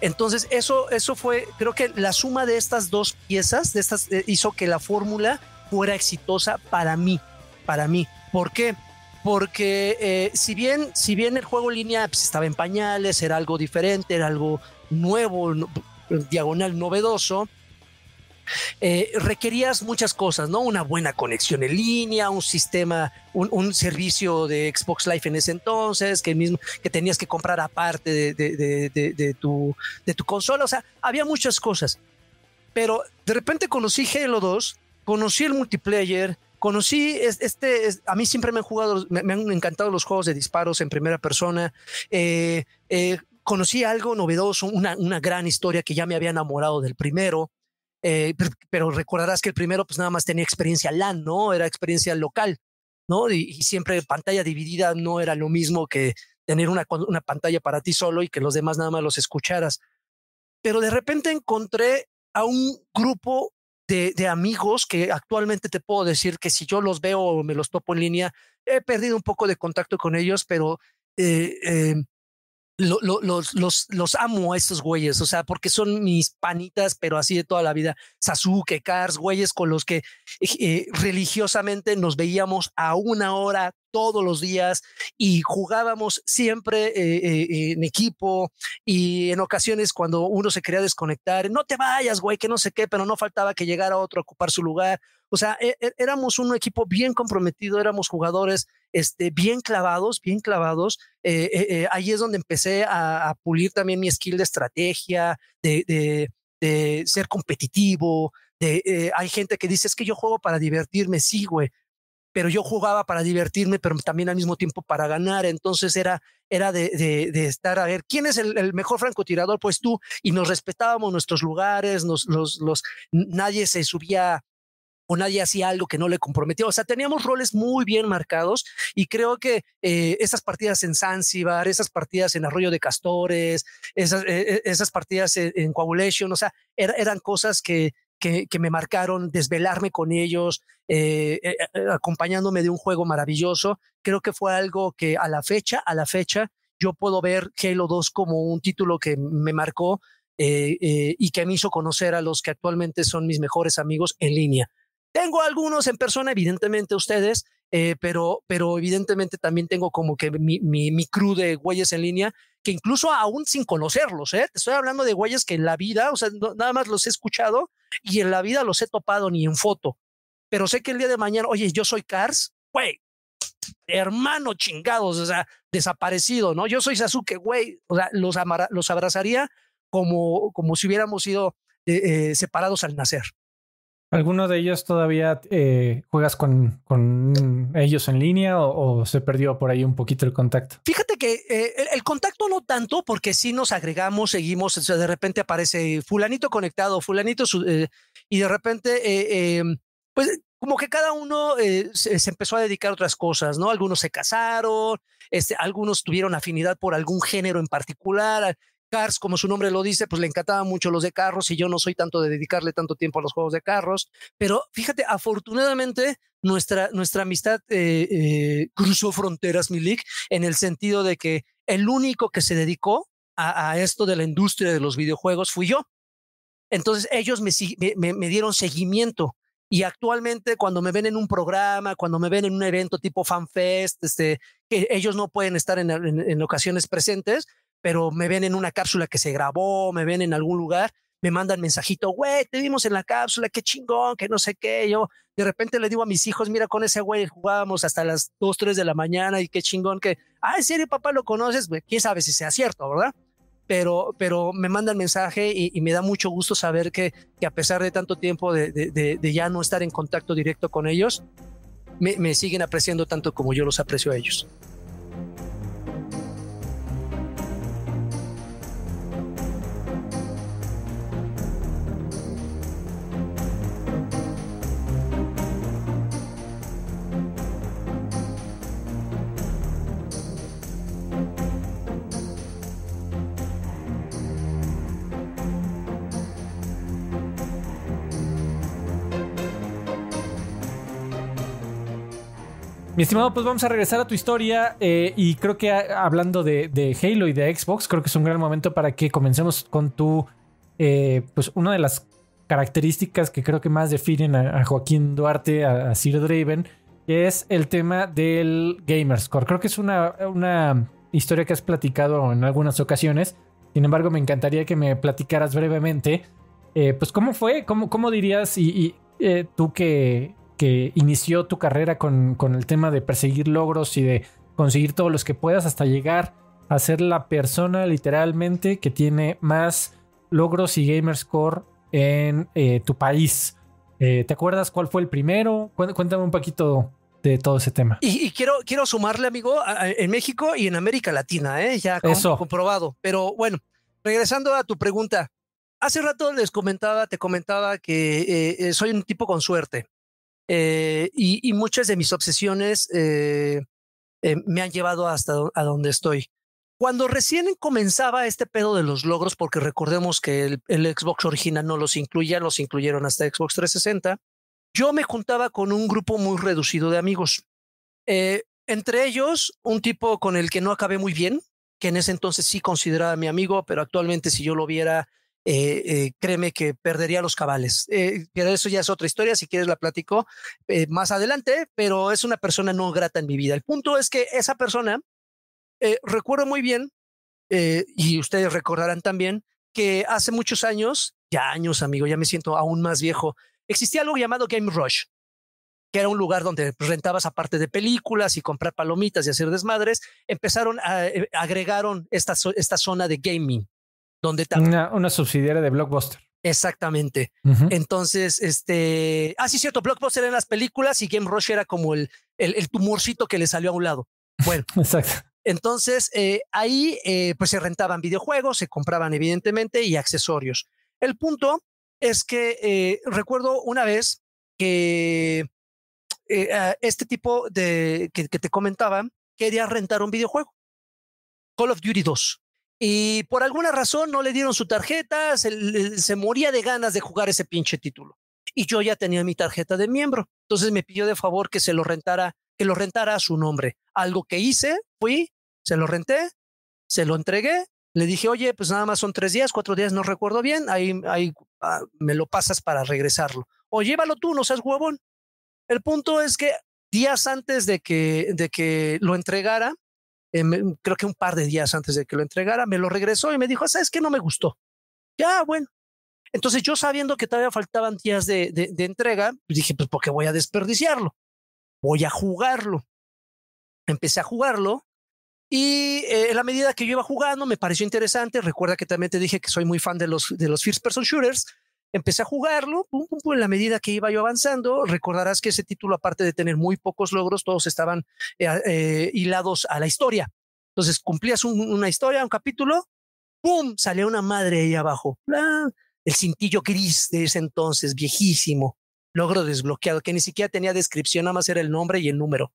Entonces, eso, eso fue, creo que la suma de estas dos piezas de estas, eh, hizo que la fórmula fuera exitosa para mí, para mí. ¿Por qué? Porque eh, si, bien, si bien el juego en línea pues, estaba en pañales, era algo diferente, era algo nuevo, diagonal novedoso, eh, requerías muchas cosas, ¿no? Una buena conexión en línea, un sistema, un, servicio de Xbox Live en ese entonces, que, mismo, que tenías que comprar aparte de, tu, de tu consola, o sea, había muchas cosas. Pero de repente conocí Halo 2, conocí el multiplayer, conocí este, a mí siempre me han jugado, me, han encantado los juegos de disparos en primera persona. Eh, eh, conocí algo novedoso, una, una, gran historia que ya me había enamorado del primero. Eh, pero recordarás que el primero pues nada más tenía experiencia LAN, ¿no? Era experiencia local, ¿no? Y, siempre pantalla dividida no era lo mismo que tener una, pantalla para ti solo y que los demás nada más los escucharas. Pero de repente encontré a un grupo de, amigos que actualmente te puedo decir que si yo los veo o me los topo en línea, he perdido un poco de contacto con ellos, pero eh, em, los, amo a estos güeyes, o sea, porque son mis panitas, pero así de toda la vida. Sasuke, Cars, güeyes con los que eh, eh, religiosamente nos veíamos a una hora todos los días y jugábamos siempre eh, en equipo y en ocasiones cuando uno se quería desconectar, no te vayas, güey, que no sé qué, pero no faltaba que llegara otro a ocupar su lugar. O sea, e, e, éramos un equipo bien comprometido, éramos jugadores este, bien clavados, bien clavados. Eh, eh, eh, ahí es donde empecé a, pulir también mi skill de estrategia, de, ser competitivo. hay gente que dice, es que yo juego para divertirme, sí, güey, pero yo jugaba para divertirme, pero también al mismo tiempo para ganar. Entonces era, era de, estar a ver quién es el, mejor francotirador, pues tú, y nos respetábamos nuestros lugares, nos, nadie se subía o nadie hacía algo que no le comprometía. O sea, teníamos roles muy bien marcados y creo que eh, esas partidas en Zanzibar, esas partidas en Arroyo de Castores, esas, eh, eh, esas partidas en, Coagulation, o sea, er-, eran cosas que, que, me marcaron, desvelarme con ellos, acompañándome de un juego maravilloso. Creo que fue algo que a la fecha, a la fecha, yo puedo ver Halo 2 como un título que me marcó y que me hizo conocer a los que actualmente son mis mejores amigos en línea. Tengo algunos en persona, evidentemente ustedes, eh, pero, pero evidentemente también tengo como que mi, mi, crew de güeyes en línea, que incluso aún sin conocerlos, ¿eh? Te estoy hablando de güeyes que en la vida, o sea, nada más los he escuchado y en la vida los he topado ni en foto, pero sé que el día de mañana, oye, yo soy Cars, güey, hermano chingados, o sea, desaparecido, ¿no? Yo soy Sasuke, güey, o sea, los, los abrazaría como, como si hubiéramos sido eh, eh, separados al nacer. ¿Alguno de ellos todavía eh, juegas con, ellos en línea o, se perdió por ahí un poquito el contacto? Fíjate que eh, el, contacto no tanto, porque sí nos agregamos, seguimos, de repente aparece fulanito conectado, fulanito, eh, y de repente, em, pues como que cada uno se, empezó a dedicar a otras cosas, ¿no? Algunos se casaron, este, algunos tuvieron afinidad por algún género en particular, Cars, como su nombre lo dice, pues le encantaban mucho los de carros y yo no soy tanto de dedicarle tanto tiempo a los juegos de carros, pero fíjate, afortunadamente nuestra, nuestra amistad eh, eh, cruzó fronteras, Milik, en el sentido de que el único que se dedicó a, esto de la industria de los videojuegos fui yo. Entonces ellos me, dieron seguimiento. Y actualmente cuando me ven en un programa, cuando me ven en un evento tipo FanFest, este, que ellos no pueden estar en ocasiones presentes, pero me ven en una cápsula que se grabó, me ven en algún lugar, me mandan mensajito, güey, te vimos en la cápsula, qué chingón, que no sé qué. Yo de repente le digo a mis hijos, mira, con ese güey jugábamos hasta las 2, 3 de la mañana y qué chingón que, ah, en serio, papá, lo conoces, quién sabe si sea cierto, ¿verdad? Pero, pero me el mensaje y, me da mucho gusto saber que, a pesar de tanto tiempo de, ya no estar en contacto directo con ellos, me siguen apreciando tanto como yo los aprecio a ellos. Mi estimado, pues vamos a regresar a tu historia eh, y creo que ah, hablando de, Halo y de Xbox, creo que es un gran momento para que comencemos con tu, eh, pues una de las características que creo que más definen a, Joaquín Duarte, a, Sir Draven, es el tema del Gamerscore. Creo que es una, historia que has platicado en algunas ocasiones, sin embargo me encantaría que me platicaras brevemente, eh, pues cómo fue, cómo, cómo dirías y tú que que inició tu carrera con, con el tema de perseguir logros y de conseguir todos los que puedas hasta llegar a ser la persona literalmente que tiene más logros y Gamerscore en eh, tu país. Eh, ¿Te acuerdas cuál fue el primero? Cuéntame un poquito de todo ese tema. Y, quiero, quiero sumarle, amigo, en México y en América Latina, ¿eh? ya comprobado. Pero bueno, regresando a tu pregunta, hace rato les comentaba, te comentaba que eh, soy un tipo con suerte. Eh, y, muchas de mis obsesiones eh, eh, me han llevado hasta a donde estoy. Cuando recién comenzaba este pedo de los logros, porque recordemos que el, Xbox original no los incluía, los incluyeron hasta Xbox 360, yo me juntaba con un grupo muy reducido de amigos. entre ellos, un tipo con el que no acabé muy bien, que en ese entonces sí consideraba mi amigo, pero actualmente si yo lo viera, eh, eh, créeme que perdería los cabales. Eh, pero eso ya es otra historia, si quieres la platico más adelante, pero es una persona no grata en mi vida. El punto es que esa persona, recuerdo muy bien, y ustedes recordarán también, que hace muchos años, ya años amigo, ya me siento aún más viejo, existía algo llamado Game Rush que era un lugar donde rentabas aparte de películas y comprar palomitas y hacer desmadres, empezaron a, agregaron esta zona de gaming donde una, una subsidiaria de Blockbuster. Exactamente. Entonces, este. Ah, sí, cierto. Blockbuster en las películas y Game Rush era como el, el, tumorcito que le salió a un lado. Bueno. *laughs* Exacto. Entonces, eh, ahí eh, pues se rentaban videojuegos, se compraban evidentemente y accesorios. El punto es que eh, recuerdo una vez que ah, este tipo de que, te comentaba quería rentar un videojuego. Call of Duty 2 y por alguna razón no le dieron su tarjeta, se, moría de ganas de jugar ese pinche título. Y yo ya tenía mi tarjeta de miembro, entonces me pidió de favor que se lo rentara, que lo rentara a su nombre. Algo que hice, fui, se lo renté, se lo entregué, le dije, oye, pues nada más son tres días, cuatro días, no recuerdo bien, ahí, ah, me lo pasas para regresarlo. O llévalo tú, no seas huevón. El punto es que días antes de que, de que lo entregara, eh, mm, creo que un par de días antes de que lo entregara, me lo regresó y me dijo, ¿sabes qué? No me gustó. Ya, bueno. Entonces yo sabiendo que todavía faltaban días de, de, entrega, pues dije, pues porque voy a desperdiciarlo, voy a jugarlo. Empecé a jugarlo y eh, en la medida que yo iba jugando me pareció interesante. Recuerda que también te dije que soy muy fan de los, de los first person shooters empecé a jugarlo, pum, pum, en la medida que iba yo avanzando. Recordarás que ese título, aparte de tener muy pocos logros, todos estaban eh, eh, hilados a la historia. Entonces cumplías una historia, un capítulo, ¡pum! Salía una madre ahí abajo. ¡Bla! El cintillo gris de ese entonces, viejísimo, logro desbloqueado, que ni siquiera tenía descripción, nada más era el nombre y el número.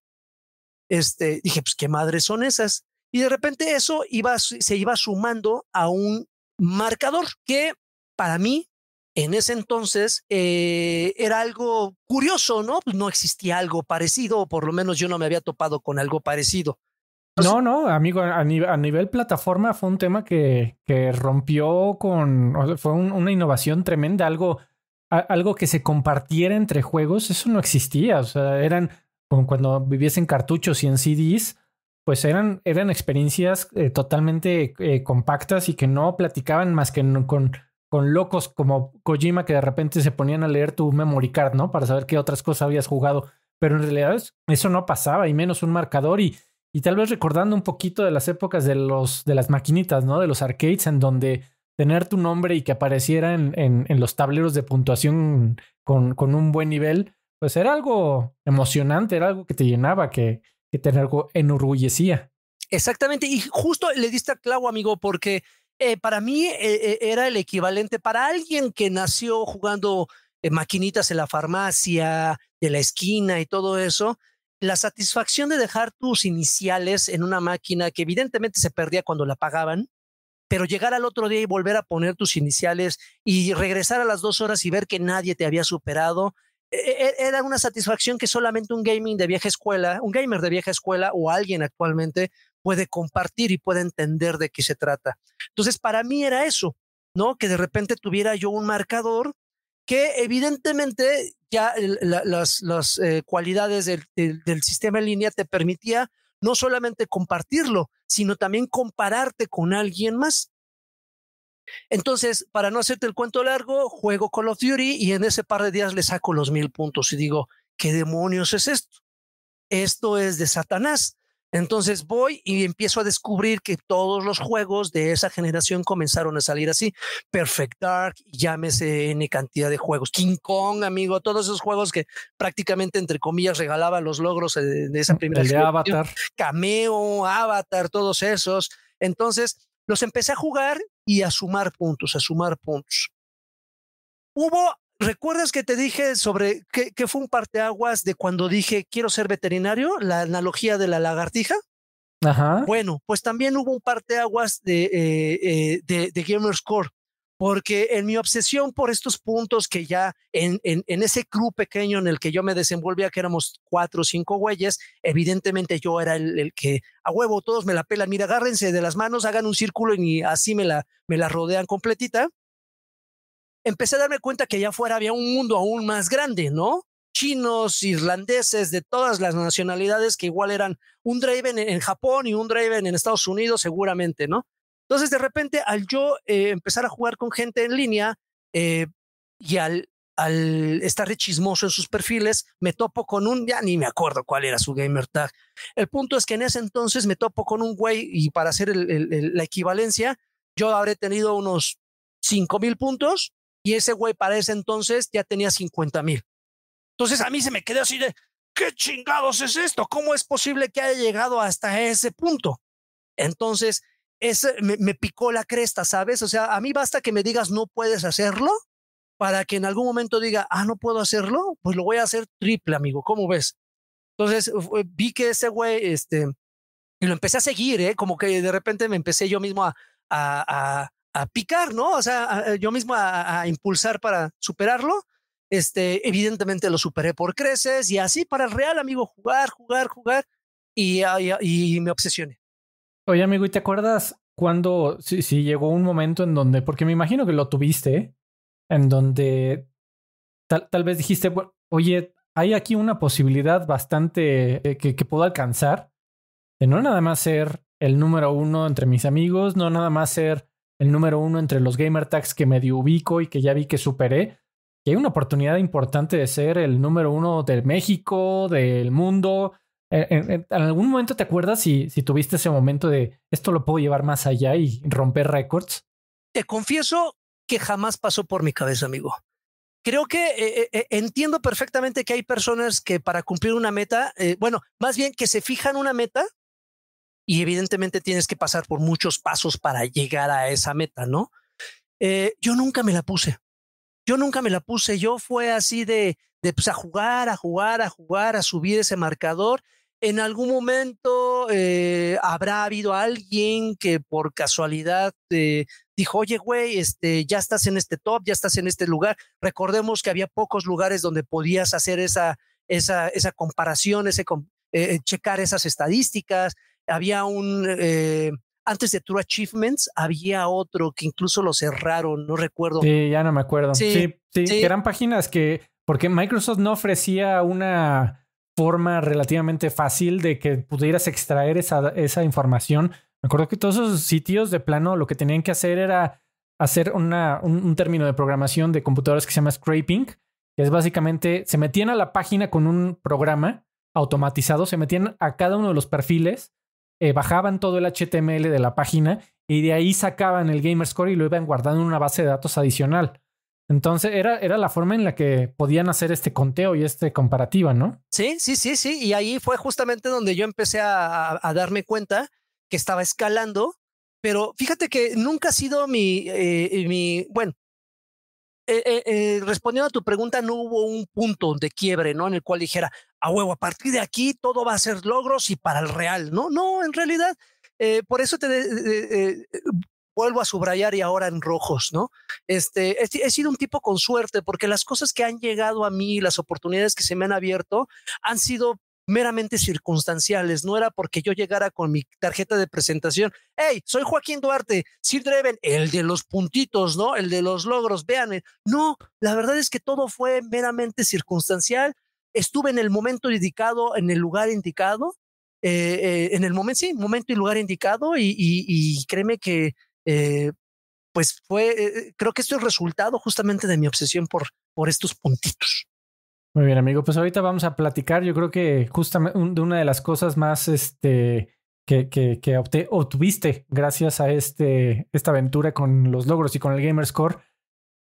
Este, dije, pues qué madres son esas. Y de repente eso iba, se iba sumando a un marcador que para mí en ese entonces eh, era algo curioso, ¿no? No existía algo parecido, o por lo menos yo no me había topado con algo parecido. no, no, amigo, a nivel, plataforma fue un tema que, rompió con, fue una innovación tremenda, algo, algo que se compartiera entre juegos, eso no existía, o sea, eran como cuando vivías en cartuchos y en CDs, pues eran, eran experiencias eh, totalmente eh, compactas y que no platicaban más que con con locos como Kojima que de repente se ponían a leer tu memory card, ¿no? Para saber qué otras cosas habías jugado. Pero en realidad eso no pasaba, y menos un marcador. Y, y tal vez recordando un poquito de las épocas de, los, de las maquinitas, ¿no? De los arcades, en donde tener tu nombre y que apareciera en, en, los tableros de puntuación con, con, un buen nivel, pues era algo emocionante, era algo que te llenaba, que, que te enorgullecía. Exactamente, y justo le diste al clavo, amigo, porque eh, para mí eh, eh, era el equivalente para alguien que nació jugando maquinitas en la farmacia, de la esquina y todo eso. La satisfacción de dejar tus iniciales en una máquina que evidentemente se perdía cuando la pagaban, pero llegar al otro día y volver a poner tus iniciales y regresar a las dos horas y ver que nadie te había superado, e, e, e, era una satisfacción que solamente un gaming de vieja escuela, un gamer de vieja escuela o alguien actualmente puede compartir y puede entender de qué se trata. Entonces, para mí era eso, ¿no? Que de repente tuviera yo un marcador que evidentemente ya las, eh, cualidades del, sistema en línea te permitía no solamente compartirlo, sino también compararte con alguien más. Entonces, para no hacerte el cuento largo, juego Call of Duty y en ese par de días le saco los mil puntos y digo, ¿qué demonios es esto? Esto es de Satanás. Entonces voy y empiezo a descubrir que todos los juegos de esa generación comenzaron a salir así. Perfect Dark, llámese N cantidad de juegos. King Kong, amigo, todos esos juegos que prácticamente, entre comillas, regalaba los logros eh, de, esa mm, primera El de Avatar. Cameo, Avatar, todos esos. Entonces los empecé a jugar y a sumar puntos, a sumar puntos. Hubo ¿Recuerdas que te dije sobre qué, fue un parteaguas de cuando dije quiero ser veterinario? La analogía de la lagartija. Ajá. Bueno, pues también hubo un parteaguas de, eh, eh de, de Score porque en mi obsesión por estos puntos que ya en, en, ese club pequeño en el que yo me desenvolvía, que éramos cuatro o cinco güeyes, evidentemente yo era el, el, que a huevo todos me la pelan, mira, agárrense de las manos, hagan un círculo y así me la, me la rodean completita empecé a darme cuenta que allá afuera había un mundo aún más grande, ¿no? Chinos, irlandeses, de todas las nacionalidades que igual eran un Draven en Japón y un driven en Estados Unidos seguramente, ¿no? Entonces de repente al yo eh, empezar a jugar con gente en línea eh, y al, al estar chismoso en sus perfiles, me topo con un, ya ni me acuerdo cuál era su gamer tag. El punto es que en ese entonces me topo con un güey y para hacer la equivalencia, yo habré tenido unos 5 mil puntos y ese güey para ese entonces ya tenía 50 mil. Entonces a mí se me quedó así de, ¿qué chingados es esto? ¿Cómo es posible que haya llegado hasta ese punto? Entonces, ese me, picó la cresta, ¿sabes? O sea, a mí basta que me digas, no puedes hacerlo, para que en algún momento diga, ah, no puedo hacerlo, pues lo voy a hacer triple, amigo, ¿cómo ves? Entonces, eh, vi que ese güey, este, y lo empecé a seguir, ¿eh? Como que de repente me empecé yo mismo a a picar, ¿no? O sea, eh, yo mismo a, impulsar para superarlo. Este, evidentemente lo superé por creces y así para el real, amigo, jugar, jugar, jugar y, y, me obsesioné. Oye, amigo, ¿y te acuerdas cuando, si, llegó un momento en donde, porque me imagino que lo tuviste, en donde tal, vez dijiste, oye, hay aquí una posibilidad bastante eh, que, puedo alcanzar de no nada más ser el número uno entre mis amigos, no nada más ser el número uno entre los gamer tags que medio ubico y que ya vi que superé. Y hay una oportunidad importante de ser el número uno de México, del mundo. Eh, eh, eh, en, algún momento te acuerdas si, si tuviste ese momento de esto lo puedo llevar más allá y romper récords? Te confieso que jamás pasó por mi cabeza, amigo. Creo que entiendo perfectamente que hay personas que para cumplir una meta, bueno, más bien que se fijan una meta y evidentemente tienes que pasar por muchos pasos para llegar a esa meta, ¿no? Eh, yo nunca me la puse. Yo nunca me la puse. Yo fue así de, de pues, a jugar, a jugar, a jugar, a subir ese marcador. En algún momento eh, habrá habido alguien que por casualidad eh, dijo, oye, güey, este, ya estás en este top, ya estás en este lugar. Recordemos que había pocos lugares donde podías hacer esa, esa, esa comparación, ese, checar esas estadísticas, había un, eh, antes de True Achievements, había otro que incluso lo cerraron, no recuerdo. Sí, ya no me acuerdo. Sí, sí, eran páginas que, porque Microsoft no ofrecía una forma relativamente fácil de que pudieras extraer esa, esa información. Me acuerdo que todos esos sitios de plano lo que tenían que hacer era hacer un, término de programación de computadoras que se llama scraping, que es básicamente se metían a la página con un programa automatizado, se metían a cada uno de los perfiles eh, bajaban todo el HTML de la página y de ahí sacaban el Score y lo iban guardando en una base de datos adicional. Entonces era, era la forma en la que podían hacer este conteo y este comparativa, ¿no? Sí, sí, sí, sí. Y ahí fue justamente donde yo empecé a, darme cuenta que estaba escalando, pero fíjate que nunca ha sido mi, eh, mi, bueno, eh, eh, eh, respondiendo a tu pregunta, no hubo un punto de quiebre, ¿no? En el cual dijera, a huevo, a partir de aquí todo va a ser logros y para el real, ¿no? No, en realidad, por eso te vuelvo a subrayar y ahora en rojos, ¿no? Este, he, sido un tipo con suerte porque las cosas que han llegado a mí, las oportunidades que se me han abierto, han sido meramente circunstanciales, no era porque yo llegara con mi tarjeta de presentación, hey, soy Joaquín Duarte, Sir Dreven, el de los puntitos, ¿no? El de los logros, vean, eh, no, la verdad es que todo fue meramente circunstancial, estuve en el momento indicado, en el lugar indicado, eh, eh, en el momento, sí, momento y lugar indicado, y, créeme que, pues fue, creo que esto es resultado justamente de mi obsesión por, por estos puntitos. Muy bien, amigo. Pues ahorita vamos a platicar, yo creo que justamente de una de las cosas más este, que, que, que obtuviste gracias a este, esta aventura con los logros y con el Gamer Score,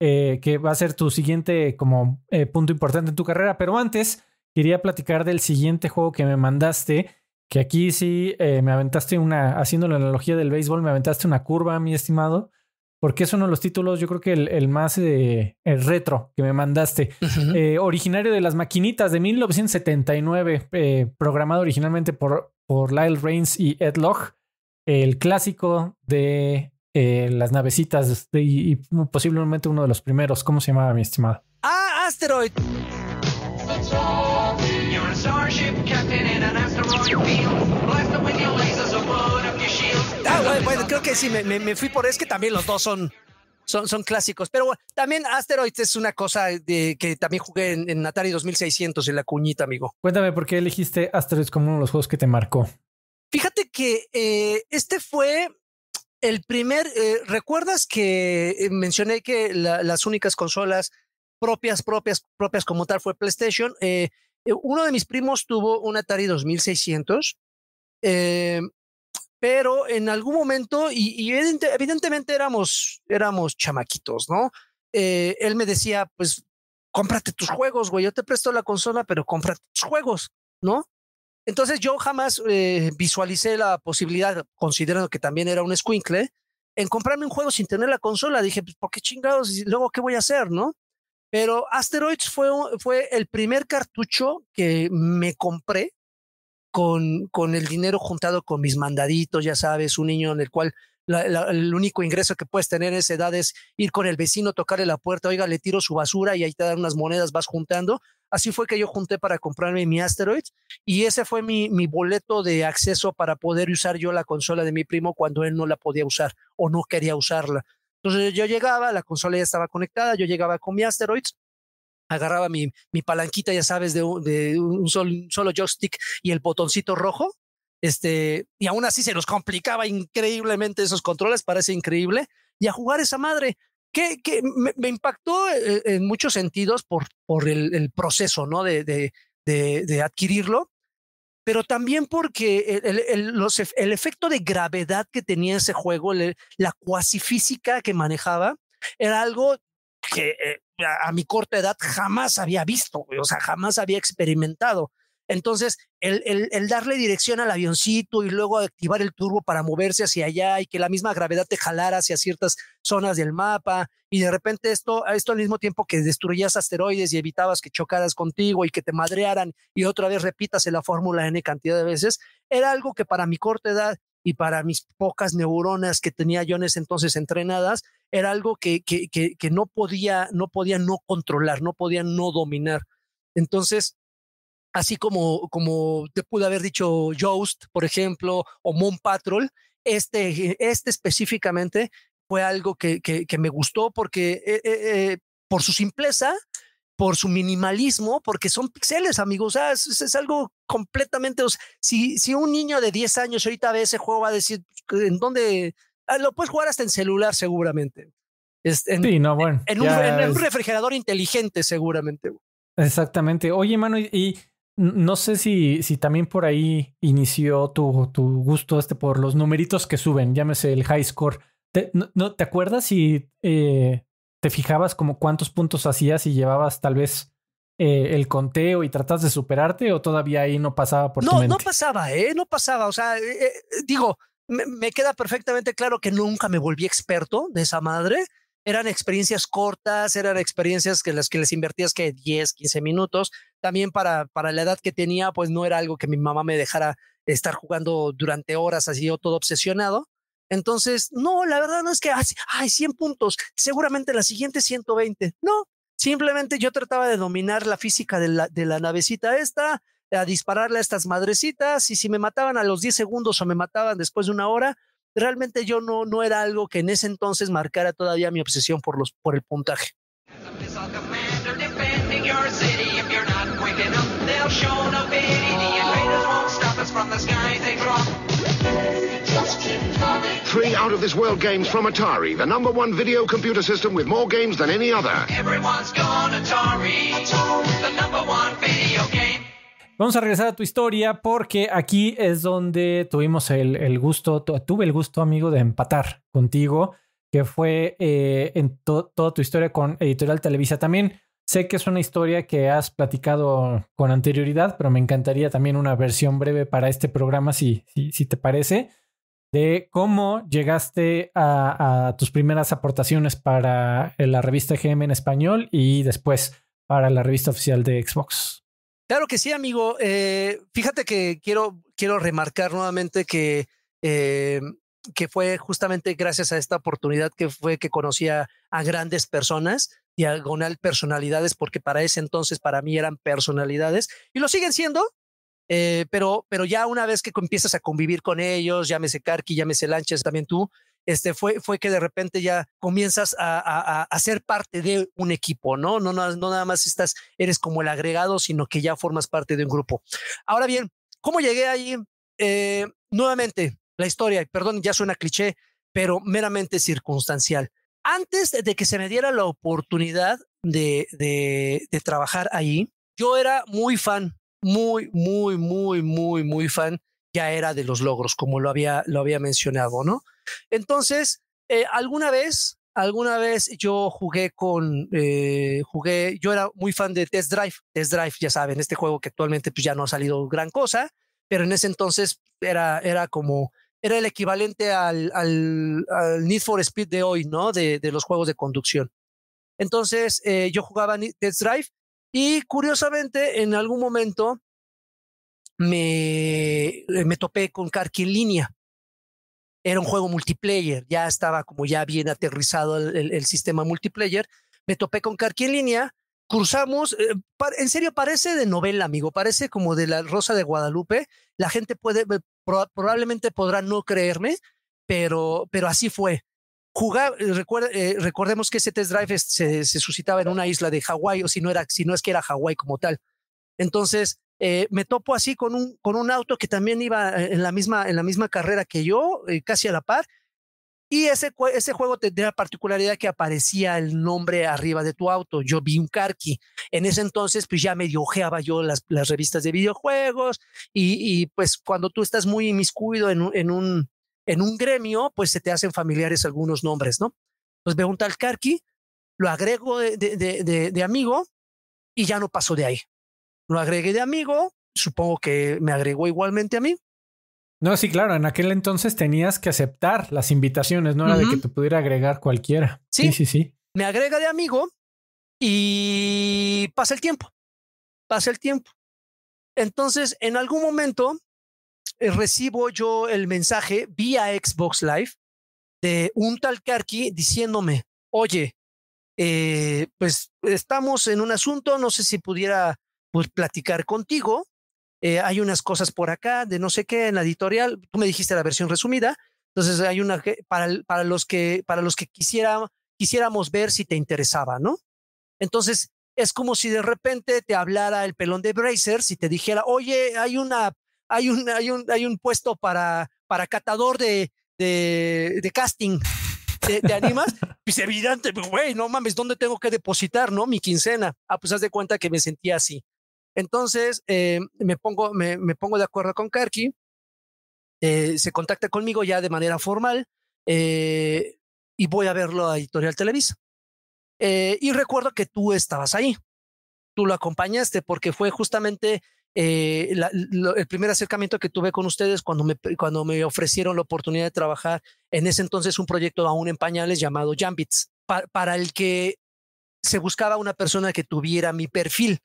eh, que va a ser tu siguiente como eh, punto importante en tu carrera. Pero antes, quería platicar del siguiente juego que me mandaste, que aquí sí eh, me aventaste una, haciendo la analogía del béisbol, me aventaste una curva, mi estimado porque es uno de los títulos, yo creo que el, más eh, el retro que me mandaste, eh, originario de las maquinitas de 1979, eh, programado originalmente por, por Lyle Rains y Ed Log, el clásico de las navecitas y, posiblemente uno de los primeros. ¿Cómo se llamaba, mi estimado? Ah, Asteroid. a asteroid Ah, bueno, creo que sí, me, fui por. Es que también los dos son, son, son clásicos. Pero bueno, también Asteroids es una cosa que también jugué en, Atari 2600, en la cuñita, amigo. Cuéntame por qué elegiste Asteroids como uno de los juegos que te marcó. Fíjate que eh, este fue el primer. Eh, ¿Recuerdas que eh, mencioné que las únicas consolas propias, propias, propias como tal fue PlayStation? uno de mis primos tuvo un Atari 2600. Eh, pero en algún momento, y, evidentemente éramos, éramos chamaquitos, ¿no? Eh, él me decía, pues, cómprate tus juegos, güey, yo te presto la consola, pero cómprate tus juegos, ¿no? Entonces yo jamás eh, visualicé la posibilidad, considerando que también era un squinkle, en comprarme un juego sin tener la consola. Dije, pues, ¿por qué chingados? Y luego, ¿qué voy a hacer, no? Pero Asteroids fue, fue el primer cartucho que me compré con, con el dinero juntado con mis mandaditos, ya sabes, un niño en el cual el único ingreso que puedes tener en esa edad es ir con el vecino, tocarle la puerta, oiga, le tiro su basura y ahí te dan unas monedas, vas juntando. Así fue que yo junté para comprarme mi Asteroid y ese fue mi, mi boleto de acceso para poder usar yo la consola de mi primo cuando él no la podía usar o no quería usarla. Entonces yo llegaba, la consola ya estaba conectada, yo llegaba con mi Asteroids, agarraba mi, mi palanquita, ya sabes, de, un, solo, joystick y el botoncito rojo, este, y aún así se nos complicaba increíblemente esos controles, parece increíble, y a jugar esa madre, que, me, impactó eh, en muchos sentidos por, por el, proceso, ¿no? De, de, adquirirlo, pero también porque el, los, el, efecto de gravedad que tenía ese juego, la cuasi física que manejaba, era algo que eh, a, mi corta edad jamás había visto, o sea, jamás había experimentado. Entonces, el, el, darle dirección al avioncito y luego activar el turbo para moverse hacia allá y que la misma gravedad te jalara hacia ciertas zonas del mapa y de repente esto, esto al mismo tiempo que destruías asteroides y evitabas que chocaras contigo y que te madrearan y otra vez repitas la fórmula N cantidad de veces, era algo que para mi corta edad y para mis pocas neuronas que tenía yo en ese entonces entrenadas, era algo que, que, no, podía, no podía no controlar, no podía no dominar. Entonces, así como, como te pude haber dicho Joust, por ejemplo, o Moon Patrol, este, este específicamente fue algo que, que, me gustó porque eh, eh, eh, por su simpleza, por su minimalismo, porque son pixeles, amigos. O es, algo completamente. si, si un niño de 10 años ahorita ve ese juego, va a decir, ¿en dónde? Ah, lo puedes jugar hasta en celular, seguramente. en, sí, no, bueno. En, un, refrigerador inteligente, seguramente. Exactamente. Oye, mano, y, no sé si, si también por ahí inició tu, tu gusto este por los numeritos que suben, llámese el high score. ¿Te, ¿te acuerdas si eh, te fijabas como cuántos puntos hacías y llevabas tal vez eh, el conteo y tratas de superarte o todavía ahí no pasaba por tu mente? No, no pasaba, ¿eh? No pasaba. O sea, eh, eh, digo, me, queda perfectamente claro que nunca me volví experto de esa madre. Eran experiencias cortas, eran experiencias que las que les invertías que 10, 15 minutos. También para, para la edad que tenía, pues no era algo que mi mamá me dejara estar jugando durante horas así yo todo obsesionado. Entonces, no, la verdad no es que, ay, 100 puntos, seguramente la siguiente 120. No, simplemente yo trataba de dominar la física de la, de la navecita esta, a dispararle a estas madrecitas y si me mataban a los 10 segundos o me mataban después de una hora, realmente yo no, no era algo que en ese entonces marcara todavía mi obsesión por, los, por el puntaje. Three out of Atari, the Vamos a regresar a tu historia porque aquí es donde tuvimos el, gusto, tuve el gusto, amigo, de empatar contigo, que fue eh, en toda tu historia con Editorial Televisa. También sé que es una historia que has platicado con anterioridad, pero me encantaría también una versión breve para este programa, si, si te parece de cómo llegaste a, tus primeras aportaciones para la revista GM en español y después para la revista oficial de Xbox. Claro que sí, amigo. Eh, fíjate que quiero, quiero remarcar nuevamente que, eh, que fue justamente gracias a esta oportunidad que fue que conocí a, grandes personas, y diagonal personalidades, porque para ese entonces para mí eran personalidades y lo siguen siendo, eh, pero, pero ya una vez que empiezas a convivir con ellos, llámese Karki, llámese Lanches, también tú, este, fue, fue que de repente ya comienzas a, a, a ser parte de un equipo, ¿no? ¿no? No, no, nada más estás, eres como el agregado, sino que ya formas parte de un grupo. Ahora bien, ¿cómo llegué ahí? Eh, nuevamente, la historia, perdón, ya suena cliché, pero meramente circunstancial. Antes de que se me diera la oportunidad de, de, de trabajar ahí, yo era muy fan muy, muy, muy, muy, muy fan ya era de los logros, como lo había, lo había mencionado, ¿no? Entonces, eh, alguna vez, alguna vez yo jugué con, eh, jugué, yo era muy fan de Test Drive, Test Drive, ya saben, este juego que actualmente pues ya no ha salido gran cosa, pero en ese entonces era, era como, era el equivalente al, Need for Speed de hoy, ¿no? De, los juegos de conducción. Entonces, eh, yo jugaba Test Drive y curiosamente, en algún momento me, eh, me topé con Karki en línea. Era un juego multiplayer, ya estaba como ya bien aterrizado el, sistema multiplayer. Me topé con Karki en línea, cruzamos, eh, en serio parece de novela, amigo, parece como de la Rosa de Guadalupe. La gente puede, eh, probablemente podrá no creerme, pero, pero así fue jugar, eh, eh, recordemos que ese test drive se, suscitaba en una isla de Hawái, o si no, era, si no es que era Hawái como tal. Entonces, eh, me topo así con un, con un auto que también iba en la misma, en la misma carrera que yo, casi a la par. Y ese, ese juego tenía la particularidad que aparecía el nombre arriba de tu auto. Yo vi un Karki. En ese entonces, pues ya medio ojeaba yo las, las revistas de videojuegos. Y, pues cuando tú estás muy inmiscuido en, en, un, en un gremio, pues se te hacen familiares algunos nombres, ¿no? Pues veo un tal Karki, lo agrego de, amigo y ya no paso de ahí. Lo agregué de amigo, supongo que me agregó igualmente a mí. No, sí, claro, en aquel entonces tenías que aceptar las invitaciones, no era de que te pudiera agregar cualquiera. Sí, sí, sí, sí. Me agrega de amigo y pasa el tiempo, pasa el tiempo. Entonces, en algún momento, eh, recibo yo el mensaje vía Xbox Live de un tal Karki diciéndome, oye, eh, pues estamos en un asunto, no sé si pudiera pues, platicar contigo, eh, hay unas cosas por acá de no sé qué en la editorial, tú me dijiste la versión resumida, entonces hay una para, los que, para los que quisiera, quisiéramos ver si te interesaba, ¿no? Entonces, es como si de repente te hablara el pelón de Brazers y te dijera, oye, hay una hay un, hay un, hay un puesto para, para catador de, de, de casting. ¿Te, ¿Te, *laughs* animas? Pues evidente, pues, güey, no mames, ¿dónde tengo que depositar, no? Mi quincena. Ah, pues haz de cuenta que me sentía así. Entonces, eh, me, pongo, me, me, pongo de acuerdo con Karki, eh, se contacta conmigo ya de manera formal eh, y voy a verlo a Editorial Televisa. y recuerdo que tú estabas ahí, tú lo acompañaste porque fue justamente eh, el primer acercamiento que tuve con ustedes cuando me, ofrecieron la oportunidad de trabajar en ese entonces un proyecto aún en pañales llamado Jambits, para el que se buscaba una persona que tuviera mi perfil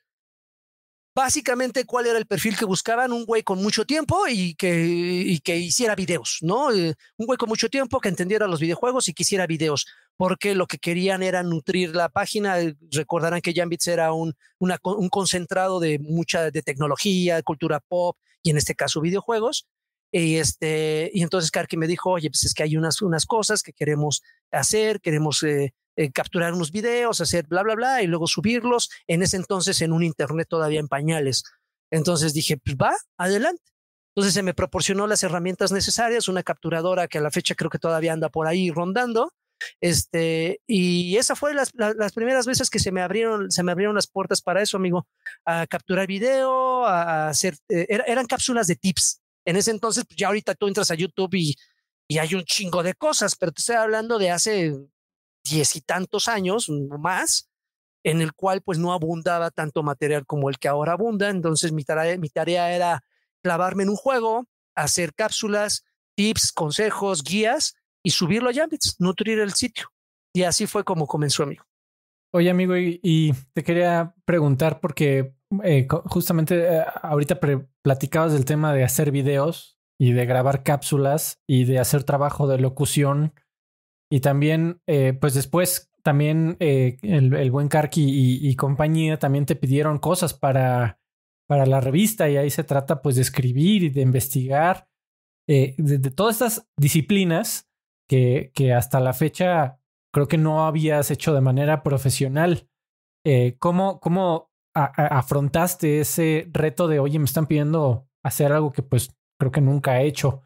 básicamente cuál era el perfil que buscaban, un güey con mucho tiempo y que, y que hiciera videos, ¿no? Eh, un güey con mucho tiempo que entendiera los videojuegos y quisiera videos, porque lo que querían era nutrir la página. Eh, recordarán que Jambits era un, concentrado de mucha de tecnología, cultura pop y en este caso videojuegos. Y, este, y entonces Karki me dijo, oye, pues es que hay unas, unas cosas que queremos hacer, queremos eh, eh, capturar unos videos, hacer bla, bla, bla, y luego subirlos. En ese entonces, en un Internet todavía en pañales. Entonces dije, pues va, adelante. Entonces se me proporcionó las herramientas necesarias, una capturadora que a la fecha creo que todavía anda por ahí rondando. Este, y esa fue las, las, primeras veces que se me abrieron, se me abrieron las puertas para eso, amigo, a capturar video, a hacer, eh, eran cápsulas de tips. En ese entonces, pues, ya ahorita tú entras a YouTube y, y hay un chingo de cosas, pero te estoy hablando de hace diez y tantos años más, en el cual pues no abundaba tanto material como el que ahora abunda. Entonces mi tarea, mi tarea era clavarme en un juego, hacer cápsulas, tips, consejos, guías y subirlo a Jambits, nutrir el sitio. Y así fue como comenzó, amigo. Oye, amigo, y, te quería preguntar porque eh, justamente eh, ahorita platicabas del tema de hacer videos y de grabar cápsulas y de hacer trabajo de locución y también, eh, pues después, también eh, el, buen Karki y, compañía también te pidieron cosas para, para la revista y ahí se trata pues de escribir y de investigar, eh, de, todas estas disciplinas que, que hasta la fecha creo que no habías hecho de manera profesional. Eh, ¿Cómo, afrontaste ese reto de, oye, me están pidiendo hacer algo que pues creo que nunca he hecho?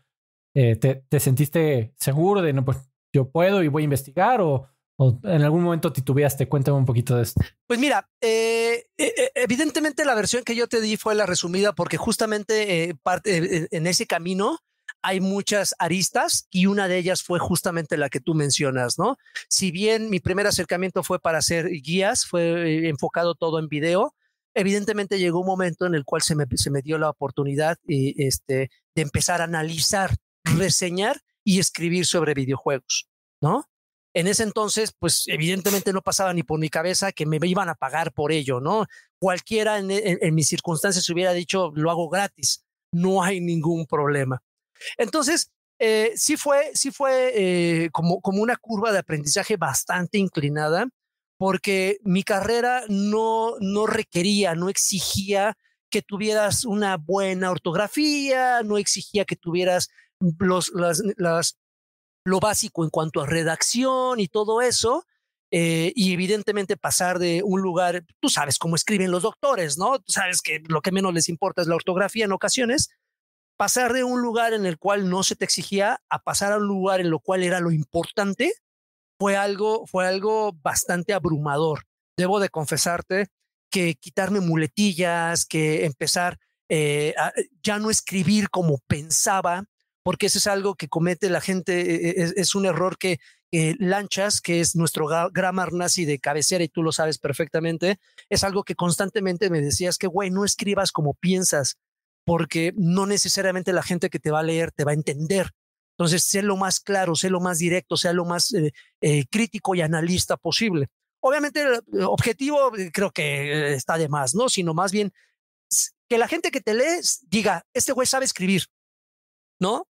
te, te, sentiste seguro de, no, pues yo puedo y voy a investigar o, en algún momento titubeaste? Cuéntame un poquito de esto. Pues mira, eh, e, e, evidentemente la versión que yo te di fue la resumida porque justamente eh, eh, en ese camino hay muchas aristas y una de ellas fue justamente la que tú mencionas, ¿no? Si bien mi primer acercamiento fue para hacer guías, fue enfocado todo en video, evidentemente llegó un momento en el cual se me, dio la oportunidad y, este, de empezar a analizar, reseñar y escribir sobre videojuegos, ¿no? En ese entonces, pues evidentemente no pasaba ni por mi cabeza que me iban a pagar por ello, ¿no? Cualquiera en, mis circunstancias hubiera dicho, lo hago gratis, no hay ningún problema. Entonces, eh, sí fue, fue eh, como, como una curva de aprendizaje bastante inclinada, porque mi carrera no, no requería, no exigía que tuvieras una buena ortografía, no exigía que tuvieras lo básico en cuanto a redacción y todo eso, eh, y evidentemente pasar de un lugar, tú sabes cómo escriben los doctores, ¿no? Tú sabes que lo que menos les importa es la ortografía en ocasiones, pasar de un lugar en el cual no se te exigía a pasar a un lugar en lo cual era lo importante, fue algo, fue algo bastante abrumador. Debo de confesarte que quitarme muletillas, que empezar eh, ya no escribir como pensaba, porque eso es algo que comete la gente, e, e, es, un error que eh, lanchas, que es nuestro grammar nazi de cabecera y tú lo sabes perfectamente, es algo que constantemente me decías que, güey, no escribas como piensas, porque no necesariamente la gente que te va a leer te va a entender. Entonces, sé lo más claro, sé lo más directo, sé lo más eh, eh, crítico y analista posible. Obviamente, el objetivo creo que está de más, ¿no? Sino más bien que la gente que te lee diga, este güey sabe escribir, ¿no?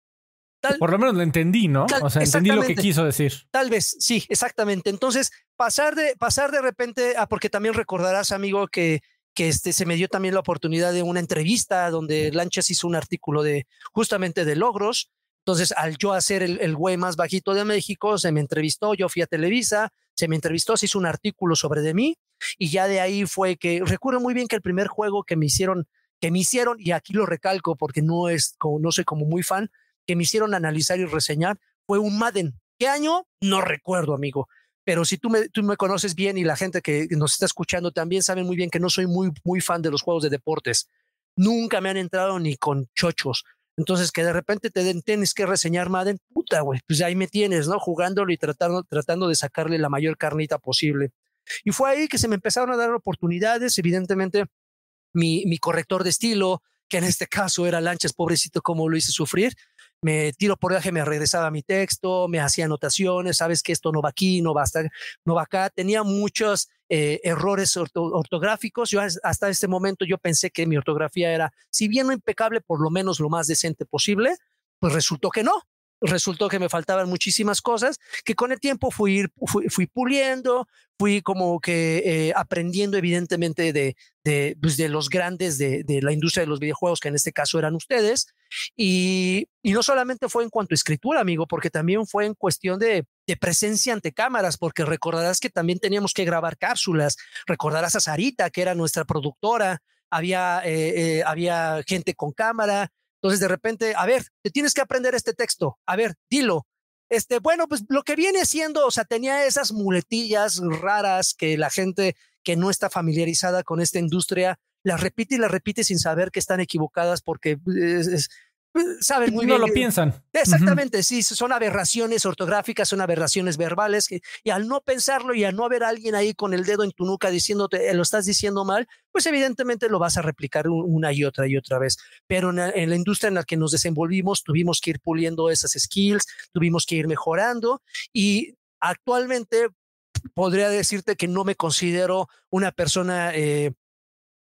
Por lo menos lo entendí, ¿no? o sea, entendí lo que quiso decir. Tal vez, sí, exactamente. Entonces, pasar de, pasar de repente, ah, porque también recordarás, amigo, que, que este, se me dio también la oportunidad de una entrevista donde Lanchas hizo un artículo de justamente de logros. Entonces, al yo hacer el, el güey más bajito de México, se me entrevistó, yo fui a Televisa, se me entrevistó, se hizo un artículo sobre de mí y ya de ahí fue que, recuerdo muy bien que el primer juego que me hicieron, que me hicieron, y aquí lo recalco porque no es, como, no soy como muy fan, que me hicieron analizar y reseñar fue un Madden. ¿Qué año? No recuerdo, amigo. Pero si tú me, tú me conoces bien y la gente que nos está escuchando también sabe muy bien que no soy muy, muy fan de los juegos de deportes. Nunca me han entrado ni con chochos. Entonces, que de repente te den tenis que reseñar Madden, puta, güey, pues ahí me tienes, ¿no? Jugándolo y tratando, tratando de sacarle la mayor carnita posible. Y fue ahí que se me empezaron a dar oportunidades, evidentemente, mi, mi corrector de estilo, que en este caso era Lanchas, pobrecito, cómo lo hice sufrir, me tiro por viaje, me regresaba mi texto, me hacía anotaciones, sabes que esto no va aquí, no va, no va acá. Tenía muchos eh, errores ortográficos. Yo hasta este momento yo pensé que mi ortografía era, si bien no impecable, por lo menos lo más decente posible, pues resultó que no resultó que me faltaban muchísimas cosas que con el tiempo fui, fui, fui puliendo, fui como que eh, aprendiendo evidentemente de, de, pues, los grandes de, la industria de los videojuegos, que en este caso eran ustedes. Y, no solamente fue en cuanto a escritura, amigo, porque también fue en cuestión de, presencia ante cámaras, porque recordarás que también teníamos que grabar cápsulas, recordarás a Sarita, que era nuestra productora, había, eh, eh, había gente con cámara, entonces, de repente, a ver, te tienes que aprender este texto, a ver, dilo. Este, bueno, pues lo que viene siendo, o sea, tenía esas muletillas raras que la gente que no está familiarizada con esta industria las repite y las repite sin saber que están equivocadas porque eh, es, pues, saben muy no bien. lo piensan. Exactamente, sí, son aberraciones ortográficas, son aberraciones verbales, y al no pensarlo y al no haber alguien ahí con el dedo en tu nuca diciéndote, eh, lo estás diciendo mal, pues evidentemente lo vas a replicar una y otra y otra vez. Pero en la, industria en la que nos desenvolvimos, tuvimos que ir puliendo esas skills, tuvimos que ir mejorando y actualmente podría decirte que no me considero una persona... Eh,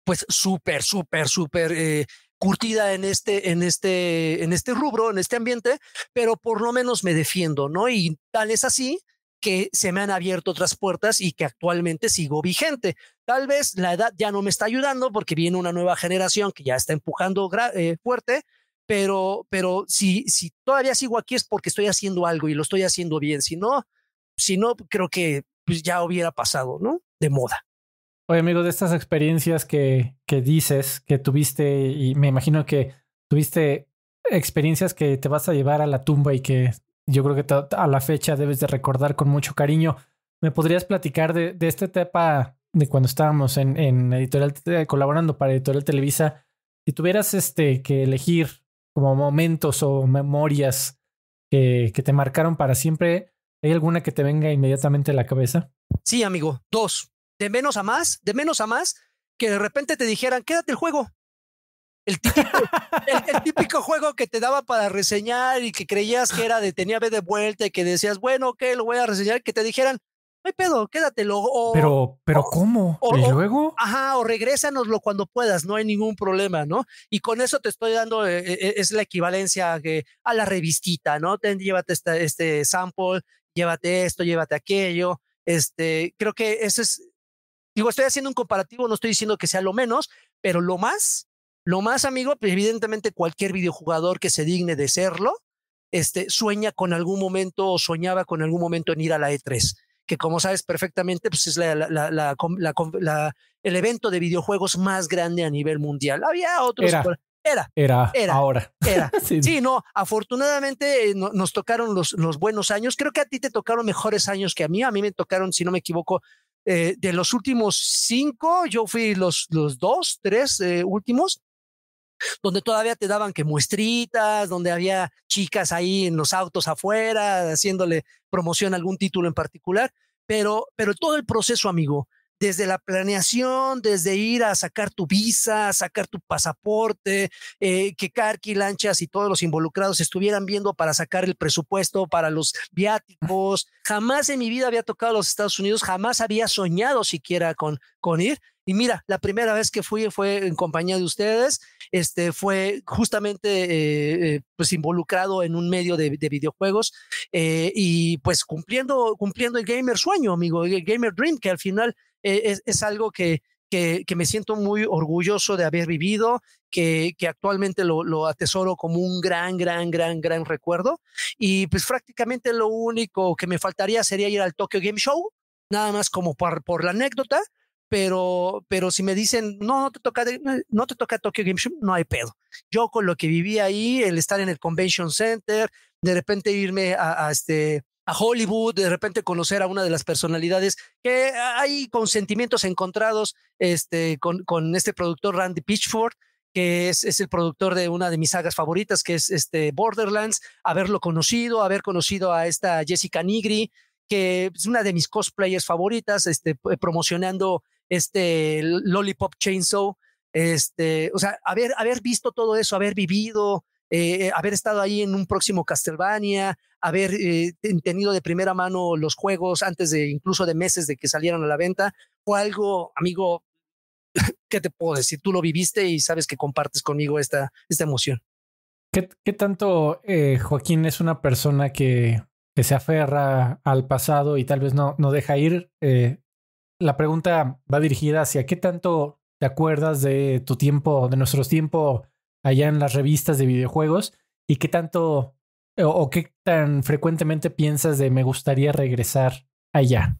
pues súper, súper, súper eh, curtida en este, en este, en este rubro, en este ambiente, pero por lo menos me defiendo, ¿no? Y tal es así que se me han abierto otras puertas y que actualmente sigo vigente. Tal vez la edad ya no me está ayudando porque viene una nueva generación que ya está empujando eh, fuerte, pero, pero si, si todavía sigo aquí es porque estoy haciendo algo y lo estoy haciendo bien. Si no, si no, creo que pues, ya hubiera pasado, ¿no? De moda. Oye, amigo, de estas experiencias que, que dices que tuviste, y me imagino que tuviste experiencias que te vas a llevar a la tumba y que yo creo que a la fecha debes de recordar con mucho cariño. ¿Me podrías platicar de, esta etapa de cuando estábamos en, en editorial colaborando para Editorial Televisa? Si tuvieras este que elegir como momentos o memorias que, que te marcaron para siempre, ¿hay alguna que te venga inmediatamente a la cabeza? Sí, amigo, dos de menos a más, de menos a más, que de repente te dijeran, quédate el juego. El típico, el, típico juego que te daba para reseñar y que creías que era de tenía B de vuelta y que decías, bueno, que lo voy a reseñar, que te dijeran, ay pedo, quédatelo. pero, pero ¿cómo? O, luego? Ajá, o regrésanoslo cuando puedas, no hay ningún problema, ¿no? Y con eso te estoy dando, eh, eh, eh, es la equivalencia que, a la revistita, ¿no? llévate este sample, llévate esto, llévate aquello. Este, creo que eso es, Digo, estoy haciendo un comparativo, no estoy diciendo que sea lo menos, pero lo más, lo más, amigo, pues, evidentemente cualquier videojugador que se digne de serlo, este, sueña con algún momento o soñaba con algún momento en ir a la E3, que como sabes perfectamente, pues es la, el evento de videojuegos más grande a nivel mundial. Había otros. Era. era, era, ahora. Era. *laughs* sí. no, afortunadamente eh, nos tocaron los buenos años. Creo que a ti te tocaron mejores años que a mí. A mí me tocaron, si no me equivoco, eh, de los últimos cinco, yo fui los, los dos, tres eh, últimos, donde todavía te daban que muestritas, donde había chicas ahí en los autos afuera haciéndole promoción a algún título en particular, pero, pero todo el proceso, amigo, desde la planeación, desde ir a sacar tu visa, sacar tu pasaporte, eh, que Carqui, Lanchas y todos los involucrados estuvieran viendo para sacar el presupuesto para los viáticos. Jamás en mi vida había tocado los Estados Unidos, jamás había soñado siquiera con, con ir. Y mira, la primera vez que fui fue en compañía de ustedes, este fue justamente eh, eh, pues involucrado en un medio de, videojuegos y pues cumpliendo, cumpliendo el gamer sueño, amigo, el gamer dream, que al final e, es, algo que, que, me siento muy orgulloso de haber vivido, que, actualmente lo, lo, atesoro como un gran, gran, gran, gran recuerdo. Y pues prácticamente lo único que me faltaría sería ir al Tokyo Game Show, nada más como por, por la anécdota, pero, pero si me dicen, no, no te toca, eh, no te toca Tokyo Game Show, no hay pedo. Yo con lo que viví ahí, el estar en el Convention Center, de repente irme a este, a Hollywood, de repente conocer a una de las personalidades, que hay con sentimientos encontrados este, con, este productor Randy Pitchford, que es, el productor de una de mis sagas favoritas, que es este Borderlands, haberlo conocido, haber conocido a esta Jessica Nigri, que es una de mis cosplayers favoritas, este, promocionando este Lollipop Chainsaw, este, o sea, haber visto todo eso, haber vivido eh, eh, haber estado ahí en un próximo Castlevania, haber eh, tenido de primera mano los juegos antes de incluso de meses de que salieran a la venta, o algo, amigo, *laughs* ¿qué te puedo decir? Tú lo viviste y sabes que compartes conmigo esta, esta emoción. ¿Qué, tanto Joaquín es una persona que, se aferra al pasado y tal vez no, no deja ir? la pregunta va dirigida hacia qué tanto te acuerdas de tu tiempo, de nuestros tiempos allá en las revistas de videojuegos y qué tanto o, qué tan frecuentemente piensas de me gustaría regresar allá.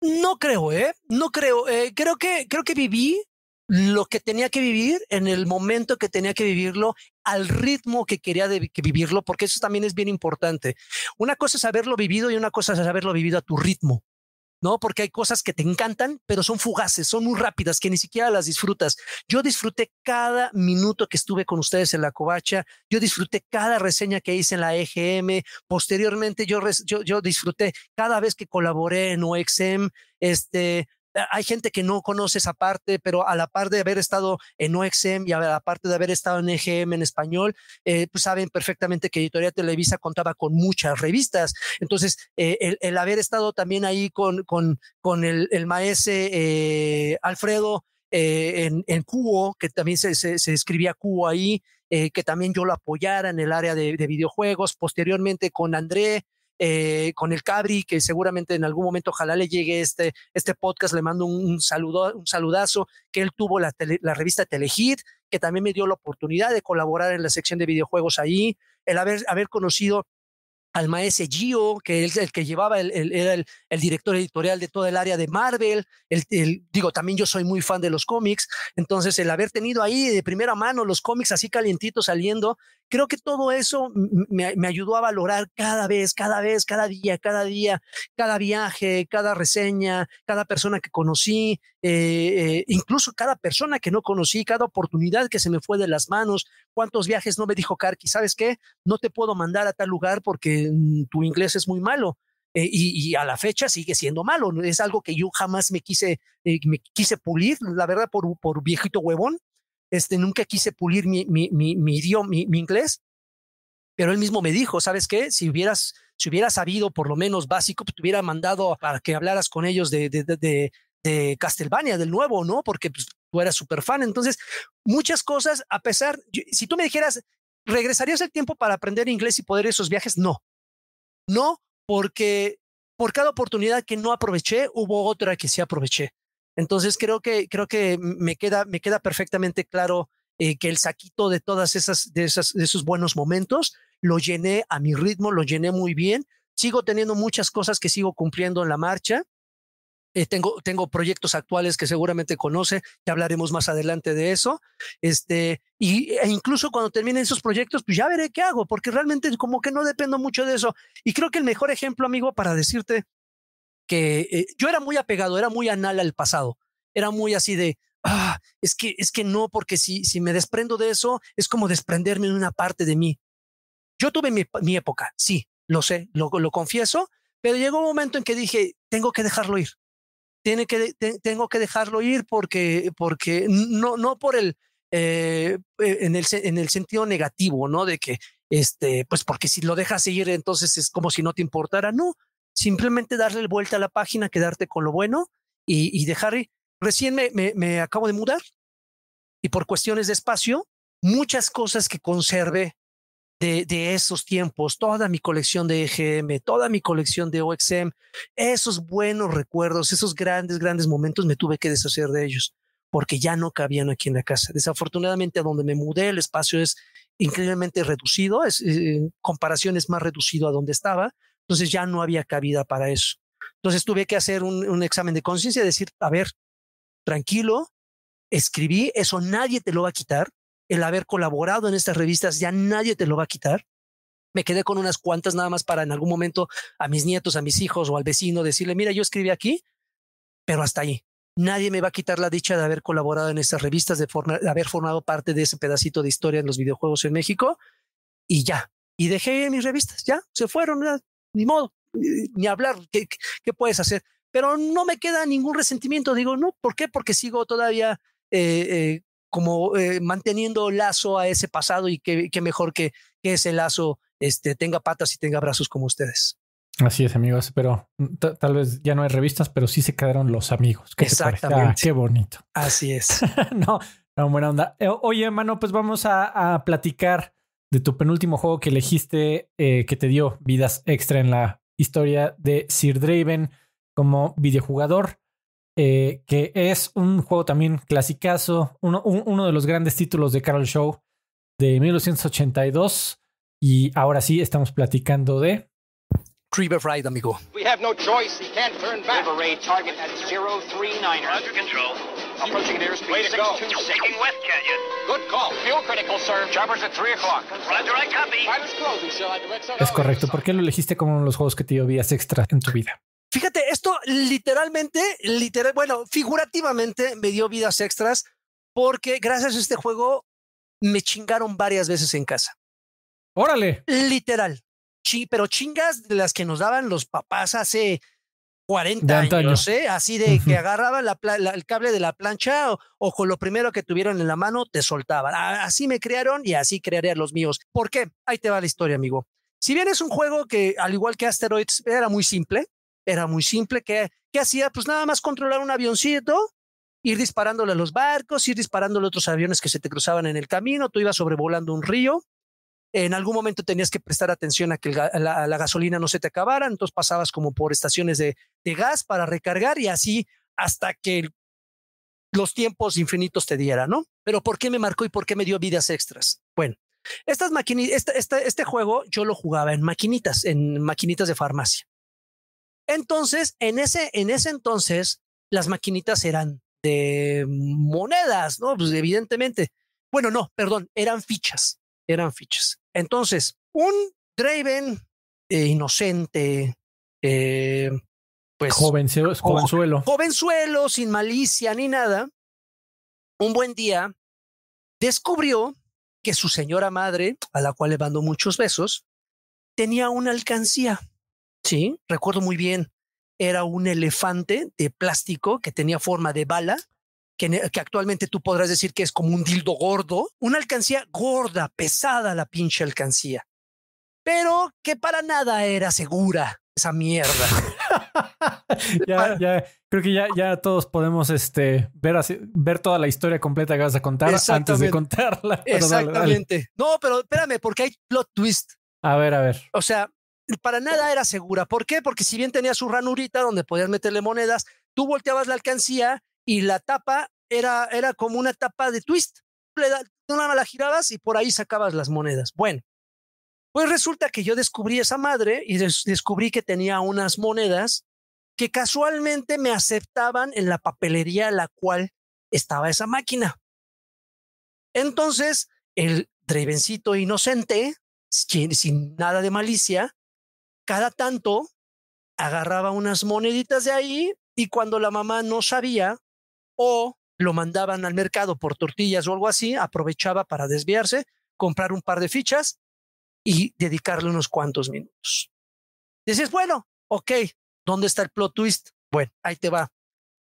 No creo, ¿eh? No creo. Eh, creo, que, creo que viví lo que tenía que vivir en el momento que tenía que vivirlo, al ritmo que quería que vivirlo, porque eso también es bien importante. Una cosa es haberlo vivido y una cosa es haberlo vivido a tu ritmo. ¿no? Porque hay cosas que te encantan, pero son fugaces, son muy rápidas, que ni siquiera las disfrutas. Yo disfruté cada minuto que estuve con ustedes en la covacha, yo disfruté cada reseña que hice en la EGM, posteriormente yo, yo disfruté cada vez que colaboré en OXM, este, Ah, hay gente que no conoce esa parte, pero a la par de haber estado en OXM y a la parte de haber estado en EGM en español, eh, pues saben perfectamente que Editorial Televisa contaba con muchas revistas. Entonces, eh, el, haber estado también ahí con, con, el, maese maestro eh, Alfredo en, en Cubo, que también se, escribía Cubo ahí, que también yo lo apoyara en el área de videojuegos, posteriormente con André, eh, con el Cabri, que seguramente en algún momento ojalá le llegue este, este podcast, le mando un, saludo, un saludazo, que él tuvo la, revista Telehit, que también me dio la oportunidad de colaborar en la sección de videojuegos ahí, el haber, haber conocido al maese Gio, que es el que llevaba, el, era el, director editorial de todo el área de Marvel. El, digo, también yo soy muy fan de los cómics, entonces el haber tenido ahí de primera mano los cómics así calientitos saliendo creo que todo eso me, ayudó a valorar cada vez, cada vez, cada día, cada día, cada viaje, cada reseña, cada persona que conocí, eh, eh, incluso cada persona que no conocí, cada oportunidad que se me fue de las manos, cuántos viajes no me dijo Karki, ¿sabes qué? No te puedo mandar a tal lugar porque mm, tu inglés es muy malo. Eh, y, a la fecha sigue siendo malo. Es algo que yo jamás me quise, me quise pulir, la verdad, por, por viejito huevón este, nunca quise pulir mi, mi, idioma, mi, inglés, pero él mismo me dijo, ¿sabes qué? Si hubieras, si hubieras sabido por lo menos básico, te hubiera mandado para que hablaras con ellos de, de, de, de, Castlevania, del nuevo, ¿no? Porque pues, tú eras súper fan. Entonces, muchas cosas, a pesar, si tú me dijeras, ¿regresarías el tiempo para aprender inglés y poder esos viajes? No. No, porque por cada oportunidad que no aproveché, hubo otra que sí aproveché. Entonces creo que, creo que me, queda, me queda perfectamente claro eh, que el saquito de todas esas, de esos buenos momentos lo llené a mi ritmo, lo llené muy bien. Sigo teniendo muchas cosas que sigo cumpliendo en la marcha. Eh, tengo, tengo proyectos actuales que seguramente conoce, que hablaremos más adelante de eso. Este, y, e incluso cuando terminen esos proyectos, pues ya veré qué hago, porque realmente como que no dependo mucho de eso. Y creo que el mejor ejemplo, amigo, para decirte eh, yo era muy apegado, era muy anal al pasado, era muy así de, ah, es que, es que no, porque si, si me desprendo de eso, es como desprenderme de una parte de mí. Yo tuve mi, época, sí, lo sé, lo, lo, confieso, pero llegó un momento en que dije, tengo que dejarlo ir. Tiene que, tengo que dejarlo ir porque, porque no, no por el, eh, eh, en el, en el sentido negativo, ¿no? De que, este, pues porque si lo dejas ir, entonces es como si no te importara. No, simplemente darle vuelta a la página, quedarte con lo bueno y, y dejar. Recién me, acabo de mudar y por cuestiones de espacio, muchas cosas que conserve de, de esos tiempos, toda mi colección de EGM, toda mi colección de OXM, esos buenos recuerdos, esos grandes, grandes momentos, me tuve que deshacer de ellos porque ya no cabían aquí en la casa. Desafortunadamente, a donde me mudé, el espacio es increíblemente reducido, es eh, comparación es más reducido a donde estaba, entonces ya no había cabida para eso. Entonces tuve que hacer un, examen de conciencia, decir, a ver, tranquilo, escribí, eso nadie te lo va a quitar. El haber colaborado en estas revistas ya nadie te lo va a quitar. Me quedé con unas cuantas nada más para en algún momento a mis nietos, a mis hijos o al vecino decirle, mira, yo escribí aquí, pero hasta ahí. Nadie me va a quitar la dicha de haber colaborado en estas revistas, de, haber formado parte de ese pedacito de historia en los videojuegos en México y ya. Y dejé mis revistas, ya se fueron, ni modo, eh, ni hablar, ¿qué, qué puedes hacer? Pero no me queda ningún resentimiento, digo, no, ¿por qué? Porque sigo todavía eh, eh, como manteniendo lazo a ese pasado y que, mejor que, que, ese lazo este, tenga patas y tenga brazos como ustedes. Así es, amigos, pero tal vez ya no hay revistas, pero sí se quedaron los amigos. Ah, Exactamente. qué bonito. Así es. *laughs* no, no, buena onda. oye, hermano, pues vamos a, a platicar de tu penúltimo juego que elegiste eh, que te dio vidas extra en la historia de Sir Draven como videojugador, eh, que es un juego también clasicazo, uno, de los grandes títulos de Carol Show de 1982. Y ahora sí, estamos platicando de... River Fright amigo. We have no choice. He can't turn back. target es correcto. ¿Por qué lo elegiste como uno de los juegos que te dio vidas extras en tu vida? Fíjate, esto literalmente, literal, bueno, figurativamente me dio vidas extras porque gracias a este juego me chingaron varias veces en casa. Órale. Literal. Sí, pero chingas de las que nos daban los papás hace 40 años, ¿eh? así de que agarraban el cable de la plancha o, con lo primero que tuvieron en la mano te soltaban. así me crearon y así crearé a los míos. ¿Por qué? Ahí te va la historia, amigo. Si bien es un juego que, al igual que Asteroids, era muy simple, era muy simple, que ¿qué hacía? Pues nada más controlar un avioncito, ir disparándole a los barcos, ir disparándole a otros aviones que se te cruzaban en el camino, tú ibas sobrevolando un río, en algún momento tenías que prestar atención a que la, gasolina no se te acabara, entonces pasabas como por estaciones de, gas para recargar y así hasta que los tiempos infinitos te dieran, ¿no? Pero ¿por qué me marcó y por qué me dio vidas extras? Bueno, estas este, juego yo lo jugaba en maquinitas, en maquinitas de farmacia. Entonces, en ese, en ese entonces, las maquinitas eran de monedas, ¿no? Pues evidentemente. Bueno, no, perdón, eran fichas eran fichas. Entonces, un Draven eh, inocente, eh, pues... Jovenzuelo, jovenzuelo. Jovenzuelo, sin malicia ni nada, un buen día descubrió que su señora madre, a la cual le mandó muchos besos, tenía una alcancía. Sí, recuerdo muy bien. Era un elefante de plástico que tenía forma de bala que, actualmente tú podrás decir que es como un dildo gordo, una alcancía gorda, pesada la pinche alcancía, pero que para nada era segura esa mierda. *laughs* ya, creo que ya, ya todos podemos este, ver, ver toda la historia completa que vas a contar antes de contarla. *laughs* Exactamente. No, pero espérame, porque hay plot twist. A ver, a ver. O sea, para nada era segura. ¿Por qué? Porque si bien tenía su ranurita donde podías meterle monedas, tú volteabas la alcancía y la tapa era, era como una tapa de twist. Le da, la girabas y por ahí sacabas las monedas. Bueno, pues resulta que yo descubrí esa madre y descubrí que tenía unas monedas que casualmente me aceptaban en la papelería a la cual estaba esa máquina. Entonces, el trevencito inocente, sin nada de malicia, cada tanto agarraba unas moneditas de ahí y cuando la mamá no sabía o lo mandaban al mercado por tortillas o algo así, aprovechaba para desviarse, comprar un par de fichas y dedicarle unos cuantos minutos. Dices, bueno, ok, ¿dónde está el plot twist? Bueno, ahí te va.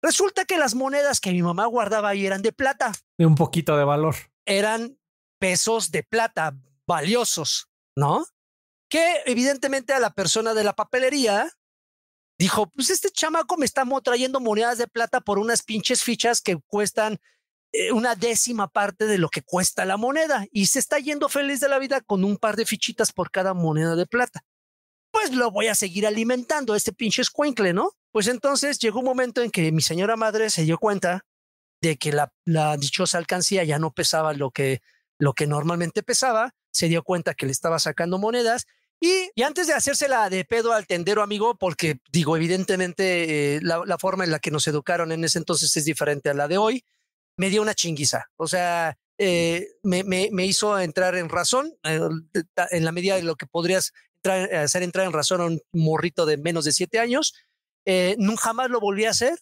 Resulta que las monedas que mi mamá guardaba ahí eran de plata. De un poquito de valor. Eran pesos de plata valiosos, ¿no? Que evidentemente a la persona de la papelería dijo, pues este chamaco me está trayendo monedas de plata por unas pinches fichas que cuestan eh, una décima parte de lo que cuesta la moneda y se está yendo feliz de la vida con un par de fichitas por cada moneda de plata. Pues lo voy a seguir alimentando, este pinche escuincle, ¿no? Pues entonces llegó un momento en que mi señora madre se dio cuenta de que la, la dichosa alcancía ya no pesaba lo que, lo que normalmente pesaba, se dio cuenta que le estaba sacando monedas y, antes de hacérsela de pedo al tendero, amigo, porque digo, evidentemente eh, la, forma en la que nos educaron en ese entonces es diferente a la de hoy, me dio una chinguiza. O sea, eh, me, hizo entrar en razón, eh, en la medida de lo que podrías hacer entrar en razón a un morrito de menos de siete años. Nunca jamás lo volví a hacer.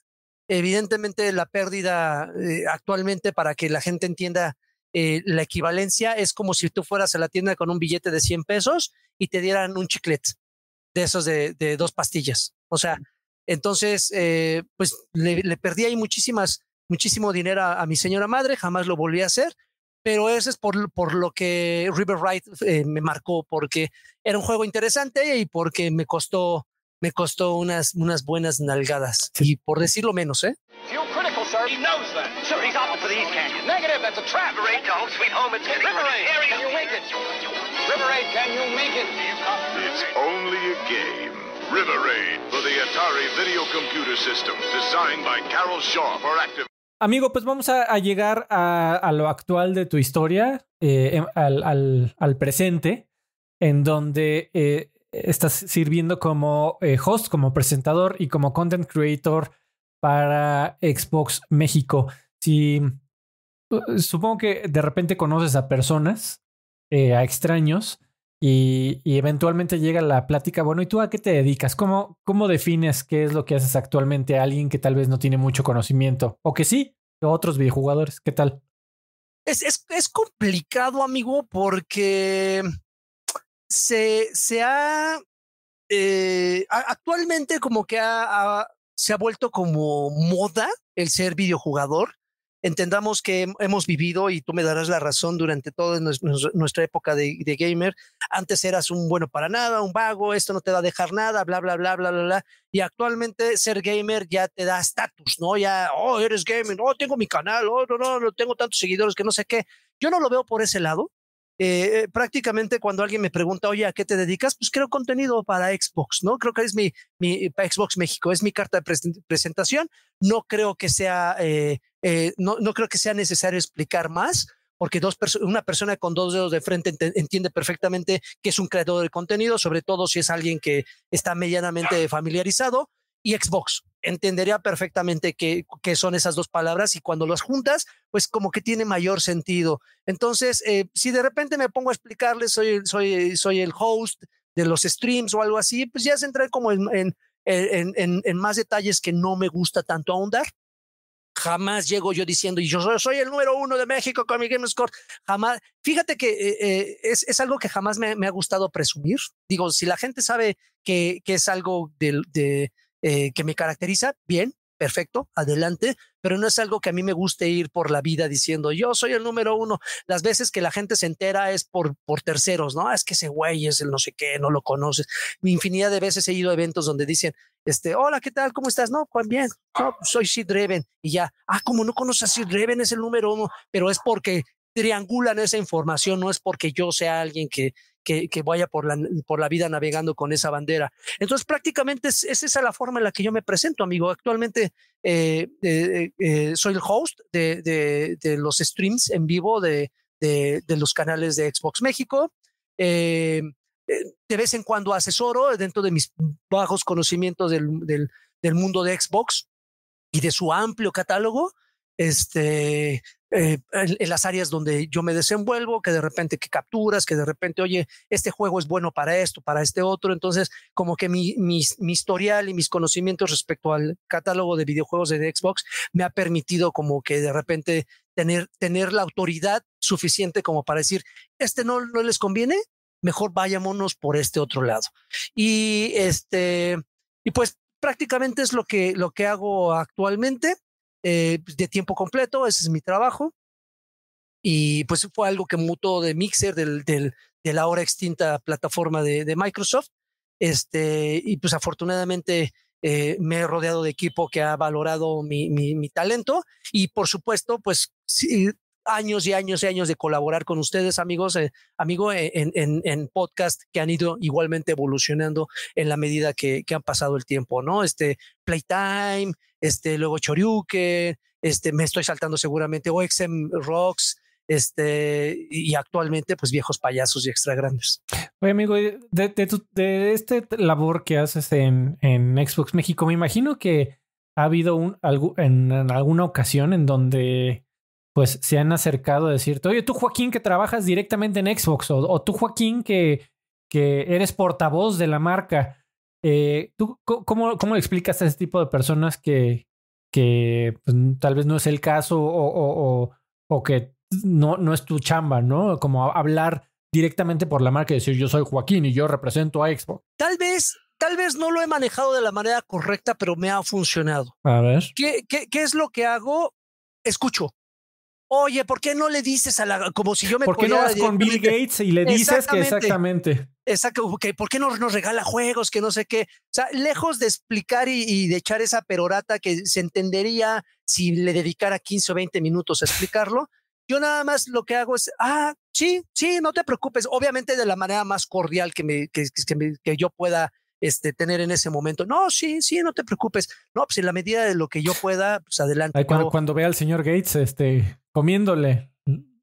Evidentemente la pérdida actualmente para que la gente entienda eh, la equivalencia es como si tú fueras a la tienda con un billete de 100 pesos y te dieran un chiclet de esos de, dos pastillas. O sea, entonces, eh, pues le, perdí ahí muchísimas, muchísimo dinero a, mi señora madre, jamás lo volví a hacer, pero eso es por, lo que River Ride eh, me marcó, porque era un juego interesante y porque me costó, me costó unas, unas buenas nalgadas, y por decirlo menos, ¿eh? He knows that. Sure, he's opted for the East Canyon. Negative, that's a trap. River Aid Sweet Home. It's getting River can you make it? River can you make it? It's only a game. River Raid for the Atari Video Computer System, designed by Carol Shaw for Active. Amigo, pues vamos a, a llegar a, a, lo actual de tu historia, eh, em, al, al, al, presente, en donde eh, estás sirviendo como eh, host, como presentador y como content creator para Xbox México. Si eh, supongo que de repente conoces a personas, eh, a extraños, y, eventualmente llega la plática, bueno, ¿y tú a qué te dedicas? ¿Cómo, ¿Cómo defines qué es lo que haces actualmente a alguien que tal vez no tiene mucho conocimiento? O que sí, o otros videojugadores, ¿qué tal? Es, complicado, amigo, porque se, se ha... Eh, actualmente como que ha se ha vuelto como moda el ser videojugador. Entendamos que hemos vivido, y tú me darás la razón, durante toda nuestra época de, gamer, antes eras un bueno para nada, un vago, esto no te va a dejar nada, bla, bla, bla, bla, bla, bla. Y actualmente ser gamer ya te da estatus, ¿no? Ya, oh, eres gamer, oh, tengo mi canal, oh, no, no, no, tengo tantos seguidores que no sé qué. Yo no lo veo por ese lado. Eh, eh, prácticamente cuando alguien me pregunta, oye, ¿a qué te dedicas? Pues creo contenido para Xbox, ¿no? Creo que es mi, mi Xbox México, es mi carta de presentación. No creo que sea, eh, no, creo que sea necesario explicar más. Porque dos una persona con dos dedos de frente entiende perfectamente que es un creador de contenido, sobre todo si es alguien que está medianamente familiarizado, y Xbox, entendería perfectamente qué, qué, son esas dos palabras y cuando las juntas, pues como que tiene mayor sentido. Entonces, eh, si de repente me pongo a explicarles, soy, soy, soy el host de los streams o algo así, pues ya se entra como en, en, en, más detalles que no me gusta tanto ahondar. Jamás llego yo diciendo, y yo soy, el número uno de México con mi Game Score. Jamás, fíjate que eh, eh, es, es, algo que jamás me, me, ha gustado presumir. Digo, si la gente sabe que, que es algo del de eh, que me caracteriza, bien, perfecto, adelante, pero no es algo que a mí me guste ir por la vida diciendo yo soy el número uno. Las veces que la gente se entera es por, por terceros, ¿no? Ah, es que ese güey es el no sé qué, no lo conoces. infinidad de veces he ido a eventos donde dicen, este, hola, ¿qué tal? ¿Cómo estás? No, pues bien, soy Sid Reven y ya, ah, como no conoces a Sid Reven, es el número uno, pero es porque triangulan esa información, no es porque yo sea alguien que, que, vaya por la, por la vida navegando con esa bandera. Entonces, prácticamente es, es la forma en la que yo me presento, amigo. Actualmente eh, eh, eh, soy el host de, los streams en vivo de, los canales de Xbox México. de vez en cuando asesoro dentro de mis bajos conocimientos del, del mundo de Xbox y de su amplio catálogo. Este, eh, en, las áreas donde yo me desenvuelvo, que de repente que capturas, que de repente, oye, este juego es bueno para esto, para este otro. Entonces, como que mi, mi, historial y mis conocimientos respecto al catálogo de videojuegos de Xbox me ha permitido como que de repente tener, tener la autoridad suficiente como para decir, este no, no les conviene, mejor vayámonos por este otro lado. Y este, y pues prácticamente es lo que, lo que hago actualmente. Eh, pues, de tiempo completo, ese es mi trabajo. Y pues fue algo que mutó de Mixer, del, de la ahora extinta plataforma de, Microsoft. Este, y pues afortunadamente eh, me he rodeado de equipo que ha valorado mi, mi talento y por supuesto, pues sí, años y años y años de colaborar con ustedes, amigos, eh, amigo, eh, en, en, podcast que han ido igualmente evolucionando en la medida que, han pasado el tiempo, ¿no? Este Playtime, este luego Choriuque, este me estoy saltando seguramente, o XM Rocks, este, y actualmente, pues viejos payasos y extra grandes. Oye, amigo, eh, de, este labor que haces en, en, Xbox México, me imagino que ha habido un, en, alguna ocasión en donde pues se han acercado a decirte, oye, tú Joaquín que trabajas directamente en Xbox, o, tú Joaquín que, que eres portavoz de la marca, eh, ¿tú cómo, cómo explicas a ese tipo de personas que, que pues, tal vez no es el caso o, o, que no, no es tu chamba, ¿no? Como hablar directamente por la marca y decir, yo soy Joaquín y yo represento a Xbox. Tal vez tal vez no lo he manejado de la manera correcta, pero me ha funcionado. A ver. qué, qué es lo que hago? Escucho. Oye, ¿por qué no le dices a la. como si yo me. ¿Por qué no vas con Bill Gates y le dices que exactamente. Exacto, que ¿por qué no nos regala juegos? Que no sé qué. O sea, lejos de explicar y, de echar esa perorata que se entendería si le dedicara 15 o 20 minutos a explicarlo. Yo nada más lo que hago es, ah, sí, sí, no te preocupes. Obviamente de la manera más cordial que, me, que yo pueda este, tener en ese momento. No, sí, sí, no te preocupes. No, pues en la medida de lo que yo pueda, pues adelante. cuando, vea al señor Gates este, comiéndole.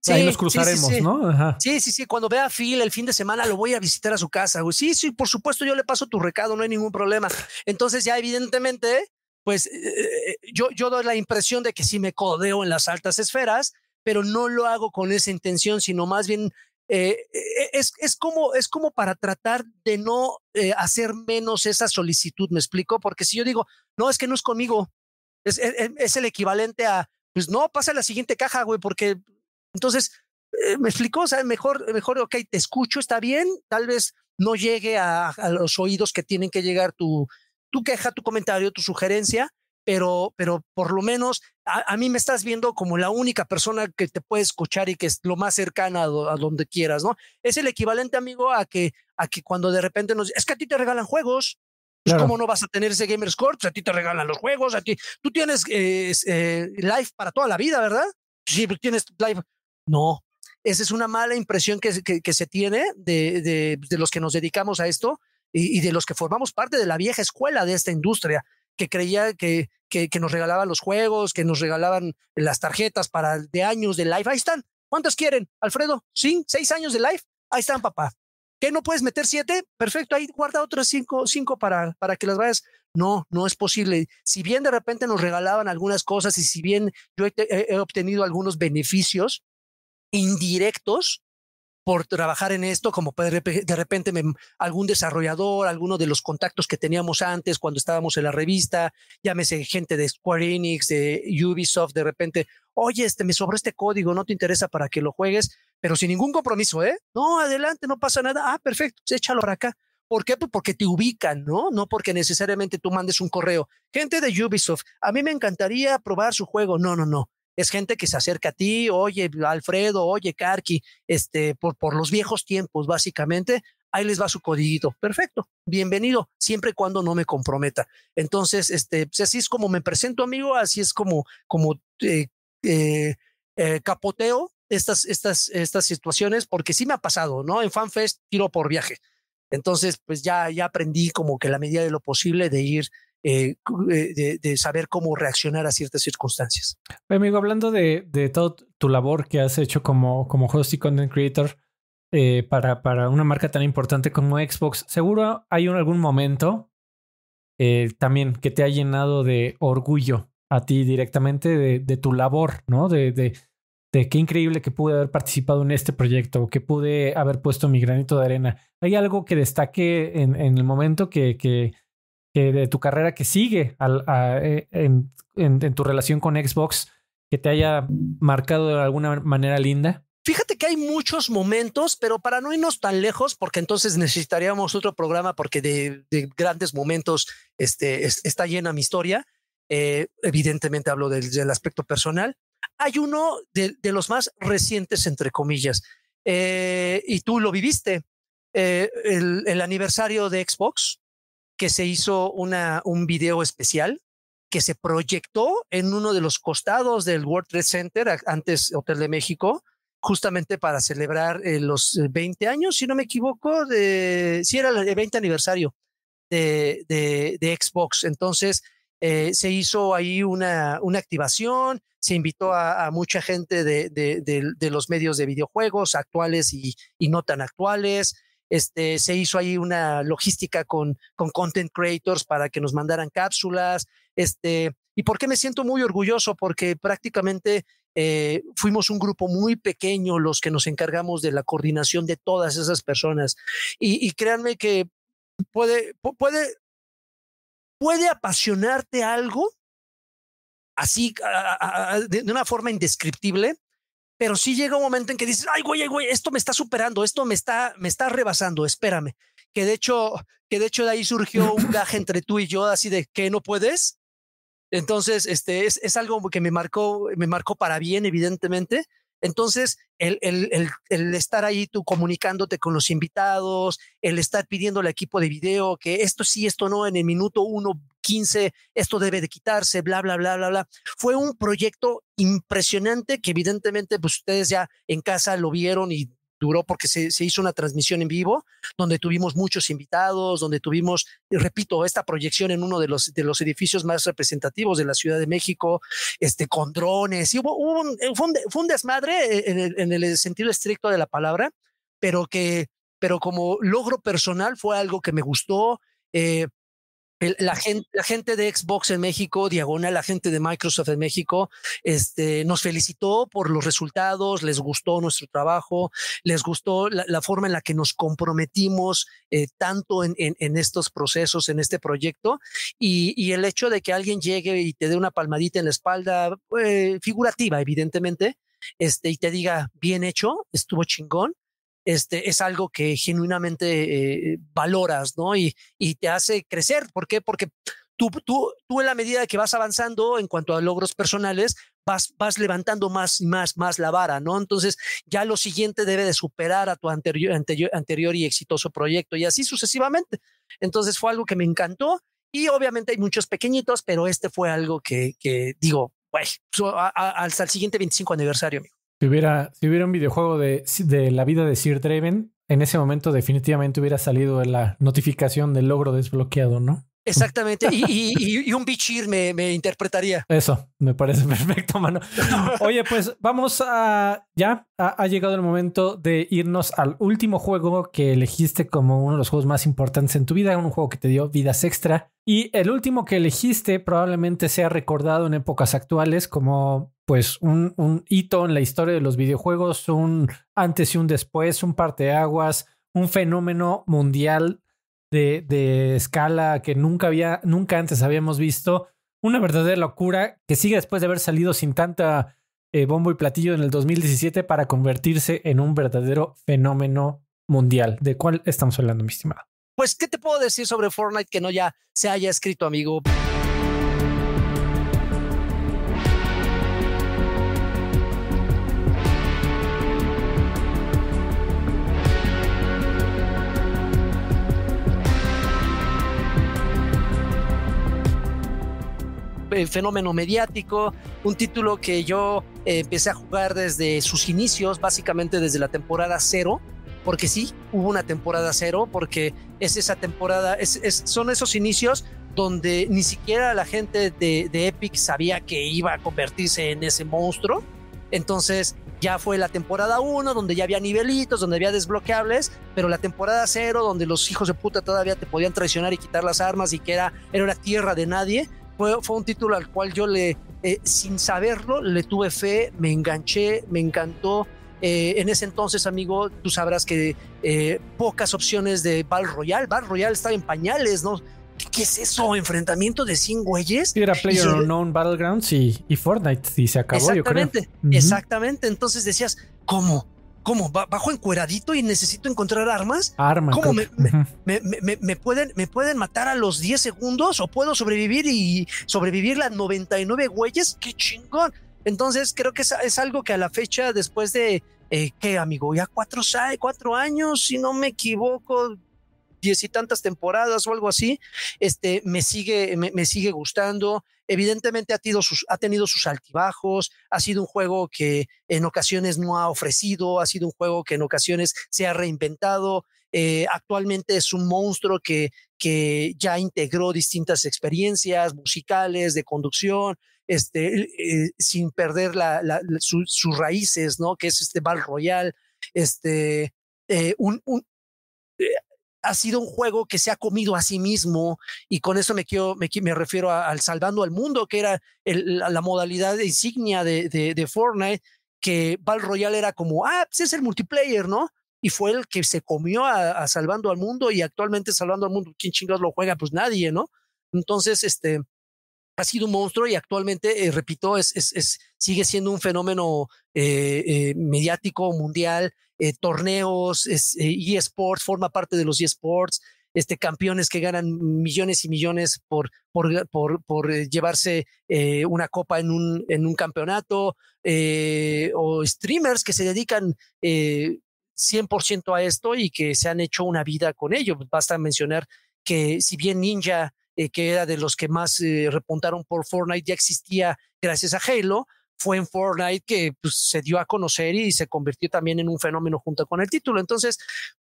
Sí, ahí nos cruzaremos, sí, sí, ¿no? Sí, sí, sí. Cuando vea a Phil el fin de semana, lo voy a visitar a su casa. Sí, sí, por supuesto, yo le paso tu recado, no hay ningún problema. Entonces, ya evidentemente, pues eh, eh, yo, yo doy la impresión de que sí me codeo en las altas esferas, pero no lo hago con esa intención, sino más bien eh, e, es, es, como, es como para tratar de no eh, hacer menos esa solicitud, me explico, porque si yo digo, no, es que no es conmigo, es, e, e, es, el equivalente a, pues no, pasa a la siguiente caja, güey, porque entonces, eh, me explico, o sea, mejor, mejor, ok, te escucho, está bien, tal vez no llegue a, a los oídos que tienen que llegar tu, tu queja, tu comentario, tu sugerencia, pero, pero por lo menos a, mí me estás viendo como la única persona que te puede escuchar y que es lo más cercana a, donde quieras, ¿no? Es el equivalente, amigo, a que, a que cuando de repente nos es que a ti te regalan juegos. Pues, ¿Cómo no vas a tener ese Gamer Score? Pues, a ti te regalan los juegos, a ti. Tú tienes eh, eh, live para toda la vida, ¿verdad? Sí, pues, tienes live. No, esa es una mala impresión que, que, se tiene de, de, los que nos dedicamos a esto y de los que formamos parte de la vieja escuela de esta industria que creía que, nos regalaban los juegos, que nos regalaban las tarjetas para de años de life. Ahí están. ¿Cuántas quieren, Alfredo? ¿Sí? ¿Seis años de life? Ahí están, papá. ¿Que no puedes meter siete? Perfecto, ahí guarda otras cinco, para, para que las vayas. No, no es posible. Si bien de repente nos regalaban algunas cosas y si bien yo he obtenido algunos beneficios indirectos, por trabajar en esto, como de repente me, algún desarrollador, alguno de los contactos que teníamos antes cuando estábamos en la revista, llámese gente de Square Enix, de Ubisoft, de repente, oye, este, me sobró este código, no te interesa para que lo juegues, pero sin ningún compromiso, ¿eh? No, adelante, no pasa nada, ah, perfecto, pues échalo para acá. ¿Por qué? Pues porque te ubican, ¿no? No porque necesariamente tú mandes un correo. Gente de Ubisoft, a mí me encantaría probar su juego. No, no, no es gente que se acerca a ti, oye Alfredo, oye karki este, por, por los viejos tiempos, básicamente, ahí les va su codiguito. Perfecto, bienvenido, siempre y cuando no me comprometa. Entonces, este, pues, así es como me presento, amigo, así es como, como eh, eh, eh, capoteo estas, estas, estas situaciones, porque sí me ha pasado, ¿no? En FanFest tiro por viaje. Entonces, pues ya, ya aprendí como que la medida de lo posible de ir eh, eh, de, saber cómo reaccionar a ciertas circunstancias. Amigo, hablando de, de toda tu labor que has hecho como, como host y content creator eh, para, para una marca tan importante como Xbox, seguro hay algún momento eh, también que te ha llenado de orgullo a ti directamente de, de tu labor, ¿no? De, de, de, qué increíble que pude haber participado en este proyecto, que pude haber puesto mi granito de arena. ¿Hay algo que destaque en, en el momento que, que, de tu carrera que sigue eh, en, tu relación con Xbox que te haya marcado de alguna manera linda? Fíjate que hay muchos momentos, pero para no irnos tan lejos, porque entonces necesitaríamos otro programa porque de, grandes momentos este, está llena mi historia. Eh, evidentemente hablo del, aspecto personal. Hay uno de, los más recientes, entre comillas, eh, y tú lo viviste, el, el aniversario de Xbox, que se hizo un video especial que se proyectó en uno de los costados del World Trade Center, antes Hotel de México, justamente para celebrar eh, los 20 eh, años, si no me equivoco, de, si era el 20 aniversario de, de, Xbox. Entonces, eh, se hizo ahí una, activación, se invitó a, mucha gente de, los medios de videojuegos actuales y, y no tan actuales, este, se hizo ahí una logística con, con content creators para que nos mandaran cápsulas. Este, ¿Y por qué me siento muy orgulloso? Porque prácticamente eh, fuimos un grupo muy pequeño los que nos encargamos de la coordinación de todas esas personas. Y, créanme que puede, puede, puede apasionarte algo así de una forma indescriptible pero sí llega un momento en que dices, ay, güey, ay, güey, esto me está superando, esto me está, me está rebasando, espérame. Que de hecho, que de hecho de ahí surgió un *laughs* gaje entre tú y yo, así de que no puedes. Entonces, este es, es algo que me marcó, me marcó para bien, evidentemente, entonces, el, estar ahí tú comunicándote con los invitados, el estar pidiendo al equipo de video que esto sí, esto no, en el minuto 15, esto debe de quitarse, bla, bla, bla, bla, bla. Fue un proyecto impresionante que evidentemente pues ustedes ya en casa lo vieron y duró porque se, se, hizo una transmisión en vivo donde tuvimos muchos invitados, donde tuvimos, repito, esta proyección en uno de los, de los edificios más representativos de la Ciudad de México, este, con drones. Y hubo, eh, fue, un, desmadre eh, en el, sentido estricto de la palabra, pero que, pero como logro personal fue algo que me gustó. Eh, la, gente, de Xbox en México, Diagonal, la gente de Microsoft en México, este, nos felicitó por los resultados, les gustó nuestro trabajo, les gustó la, forma en la que nos comprometimos eh, tanto en, estos procesos, en este proyecto, y, el hecho de que alguien llegue y te dé una palmadita en la espalda, eh, figurativa, evidentemente, este, y te diga, bien hecho, estuvo chingón, este, es algo que genuinamente eh, valoras, ¿no? Y, te hace crecer. ¿Por qué? Porque tú, tú, tú en la medida que vas avanzando en cuanto a logros personales, vas, vas levantando más y más, más la vara, ¿no? Entonces ya lo siguiente debe de superar a tu anterior, anterior, y exitoso proyecto y así sucesivamente. Entonces fue algo que me encantó y obviamente hay muchos pequeñitos, pero este fue algo que, digo, hasta el siguiente 25 aniversario, amigo. Si hubiera, si hubiera un videojuego de, de la vida de Sir Draven, en ese momento definitivamente hubiera salido la notificación del logro desbloqueado, ¿no? Exactamente, y, un bichir me, interpretaría. Eso, me parece *laughs* perfecto, mano. Oye, pues vamos a... Ya ha, llegado el momento de irnos al último juego que elegiste como uno de los juegos más importantes en tu vida, un juego que te dio vidas extra. Y el último que elegiste probablemente sea recordado en épocas actuales como pues un, un hito en la historia de los videojuegos, un antes y un después, un parteaguas, un fenómeno mundial de, de escala que nunca había, nunca antes habíamos visto. Una verdadera locura que sigue después de haber salido sin tanta eh, bombo y platillo en el 2017 para convertirse en un verdadero fenómeno mundial. ¿De cuál estamos hablando, mi estimado? Pues, ¿qué te puedo decir sobre Fortnite que no ya se haya escrito, amigo? Eh, fenómeno mediático, un título que yo eh, empecé a jugar desde sus inicios, básicamente desde la temporada cero, porque sí, hubo una temporada cero, porque es esa temporada, es, son esos inicios donde ni siquiera la gente de, de Epic sabía que iba a convertirse en ese monstruo. Entonces ya fue la temporada uno, donde ya había nivelitos, donde había desbloqueables, pero la temporada cero, donde los hijos de puta todavía te podían traicionar y quitar las armas y que era, era una tierra de nadie fue, fue un título al cual yo le, eh, sin saberlo, le tuve fe, me enganché, me encantó. Eh, en ese entonces, amigo, tú sabrás que eh, pocas opciones de Battle Royal. Battle Royal estaba en pañales, ¿no? ¿Qué, es eso? ¿Enfrentamiento de 100 güeyes? Era Player Unknown Battlegrounds y, y, Fortnite y se acabó, yo creo. Exactamente. Entonces decías, ¿cómo? ¿Cómo? ¿Bajo encueradito y necesito encontrar armas? Armas. ¿Cómo? Me, pueden, ¿Me pueden matar a los 10 segundos o puedo sobrevivir y sobrevivir las 99 güeyes? ¡Qué chingón! Entonces creo que es, algo que a la fecha, después de, eh, ¿qué amigo? Ya cuatro, años, si no me equivoco, diez y tantas temporadas o algo así, este, me sigue, me sigue gustando. Evidentemente ha tenido, sus, altibajos, ha sido un juego que en ocasiones no ha ofrecido, ha sido un juego que en ocasiones se ha reinventado. Eh, actualmente es un monstruo que, que ya integró distintas experiencias musicales, de conducción, este, eh, sin perder sus raíces, ¿no? Que es este Val Royal, este, eh, un, ha sido un juego que se ha comido a sí mismo y con eso me, quiero, me, refiero al Salvando al Mundo, que era la, modalidad de insignia de, Fortnite, que Val Royale era como, ah, pues es el multiplayer, ¿no? Y fue el que se comió a, Salvando al Mundo y actualmente Salvando al Mundo, ¿quién chingados lo juega? Pues nadie, ¿no? Entonces, este, ha sido un monstruo y actualmente, eh, repito, es, sigue siendo un fenómeno eh, eh, mediático mundial eh, torneos, eh, eSports, forma parte de los eSports, este, campeones que ganan millones y millones por, por, eh, llevarse una copa en un, en un campeonato, o streamers que se dedican 100% a esto y que se han hecho una vida con ello. Basta mencionar que si bien Ninja, que era de los que más repuntaron por Fortnite, ya existía gracias a Halo, fue en Fortnite que pues, se dio a conocer y se convirtió también en un fenómeno junto con el título. Entonces,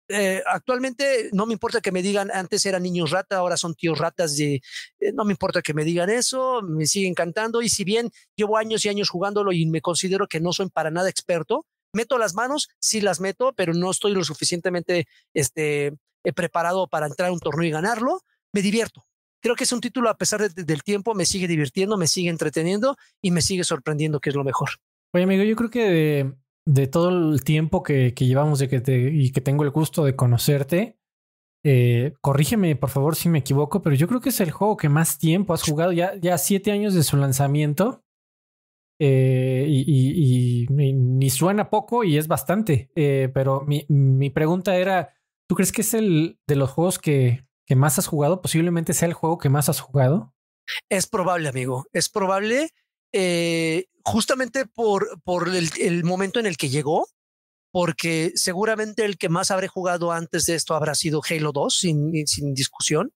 eh, actualmente no me importa que me digan, antes eran niños rata, ahora son tíos ratas, de, eh, no me importa que me digan eso, me sigue encantando y si bien llevo años y años jugándolo y me considero que no soy para nada experto, meto las manos, sí las meto, pero no estoy lo suficientemente este, eh, preparado para entrar a un torneo y ganarlo, me divierto, Creo que es un título, a pesar del tiempo, me sigue divirtiendo, me sigue entreteniendo y me sigue sorprendiendo, que es lo mejor. Oye, amigo, yo creo que de, todo el tiempo que, llevamos y que tengo el gusto de conocerte, eh, corrígeme por favor si me equivoco, pero yo creo que es el juego que más tiempo has jugado, ya, ya siete años de su lanzamiento. Eh, y, ni suena poco y es bastante. Eh, pero mi, mi, pregunta era: ¿tú crees que es el de los juegos que, que más has jugado, posiblemente sea el juego que más has jugado. Es probable, amigo, es probable. Eh, justamente por, por el, momento en el que llegó, porque seguramente el que más habré jugado antes de esto habrá sido Halo 2, sin, sin discusión,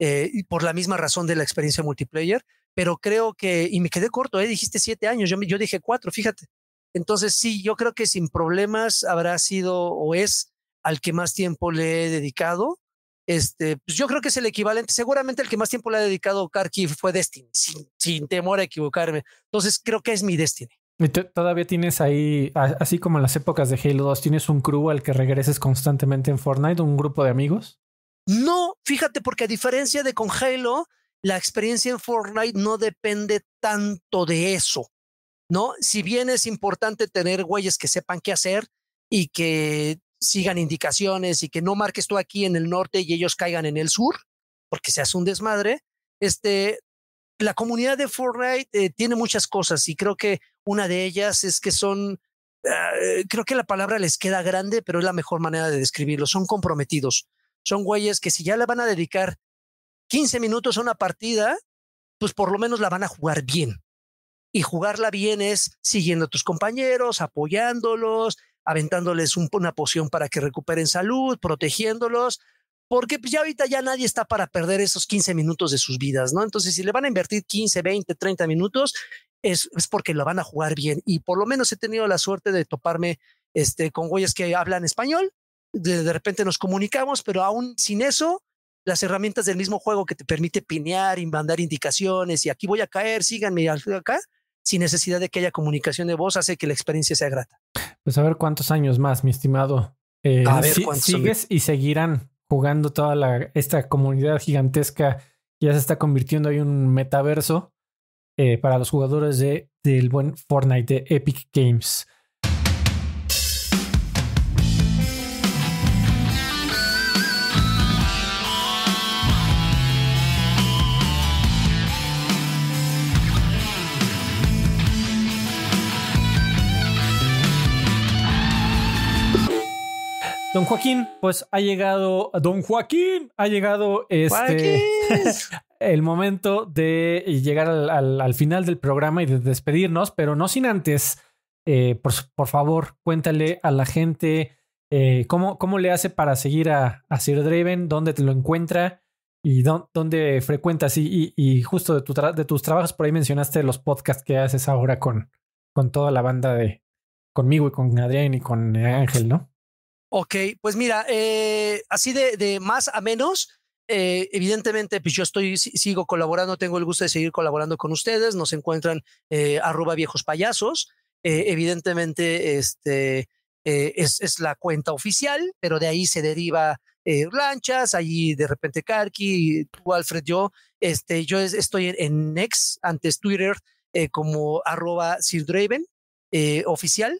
eh, y por la misma razón de la experiencia multiplayer, pero creo que, y me quedé corto, ¿eh? dijiste siete años, yo, yo dije cuatro, fíjate. Entonces sí, yo creo que sin problemas habrá sido o es al que más tiempo le he dedicado. Este, pues, yo creo que es el equivalente. Seguramente el que más tiempo le ha dedicado Karki fue Destiny, sin, temor a equivocarme. Entonces creo que es mi Destiny. todavía tienes ahí, así como en las épocas de Halo 2, ¿tienes un crew al que regreses constantemente en Fortnite, un grupo de amigos? No, fíjate, porque a diferencia de con Halo, la experiencia en Fortnite no depende tanto de eso, ¿no? Si bien es importante tener güeyes que sepan qué hacer y que sigan indicaciones y que no marques tú aquí en el norte y ellos caigan en el sur, porque se hace un desmadre. Este, la comunidad de Fortnite eh, tiene muchas cosas y creo que una de ellas es que son, eh, creo que la palabra les queda grande, pero es la mejor manera de describirlo, son comprometidos. Son güeyes que si ya le van a dedicar 15 minutos a una partida, pues por lo menos la van a jugar bien. Y jugarla bien es siguiendo a tus compañeros, apoyándolos, aventándoles una poción para que recuperen salud, protegiéndolos, porque pues, ya ahorita ya nadie está para perder esos 15 minutos de sus vidas, ¿no? Entonces, si le van a invertir 15, 20, 30 minutos, es, porque lo van a jugar bien. Y por lo menos he tenido la suerte de toparme este, con güeyes que hablan español, de, repente nos comunicamos, pero aún sin eso, las herramientas del mismo juego que te permite pinear y mandar indicaciones y aquí voy a caer, síganme acá, sin necesidad de que haya comunicación de voz, hace que la experiencia sea grata. Pues a ver cuántos años más, mi estimado. Eh, sigues y seguirán jugando toda la, esta comunidad gigantesca ya se está convirtiendo en un metaverso eh, para los jugadores de, del buen Fortnite de Epic Games. Don Joaquín, pues ha llegado, Don Joaquín, ha llegado este *laughs* el momento de llegar al, al, final del programa y de despedirnos, pero no sin antes, eh, por, favor, cuéntale a la gente eh, cómo, cómo, le hace para seguir a, Sir Draven, dónde te lo encuentra y dónde frecuentas. Y, y, justo de, tu de tus trabajos, por ahí mencionaste los podcasts que haces ahora con, con toda la banda de conmigo y con Adrián y con Ángel, ¿no? Ok, pues mira, eh, así de, más a menos, eh, evidentemente, pues yo estoy, sigo colaborando, tengo el gusto de seguir colaborando con ustedes, nos encuentran eh, arroba viejos payasos, evidentemente, este... Es, la cuenta oficial, pero de ahí se deriva lanchas, ahí de repente Karki, tú Alfred, yo, este, yo estoy en, Next, antes Twitter, como arroba Sir Draven, oficial,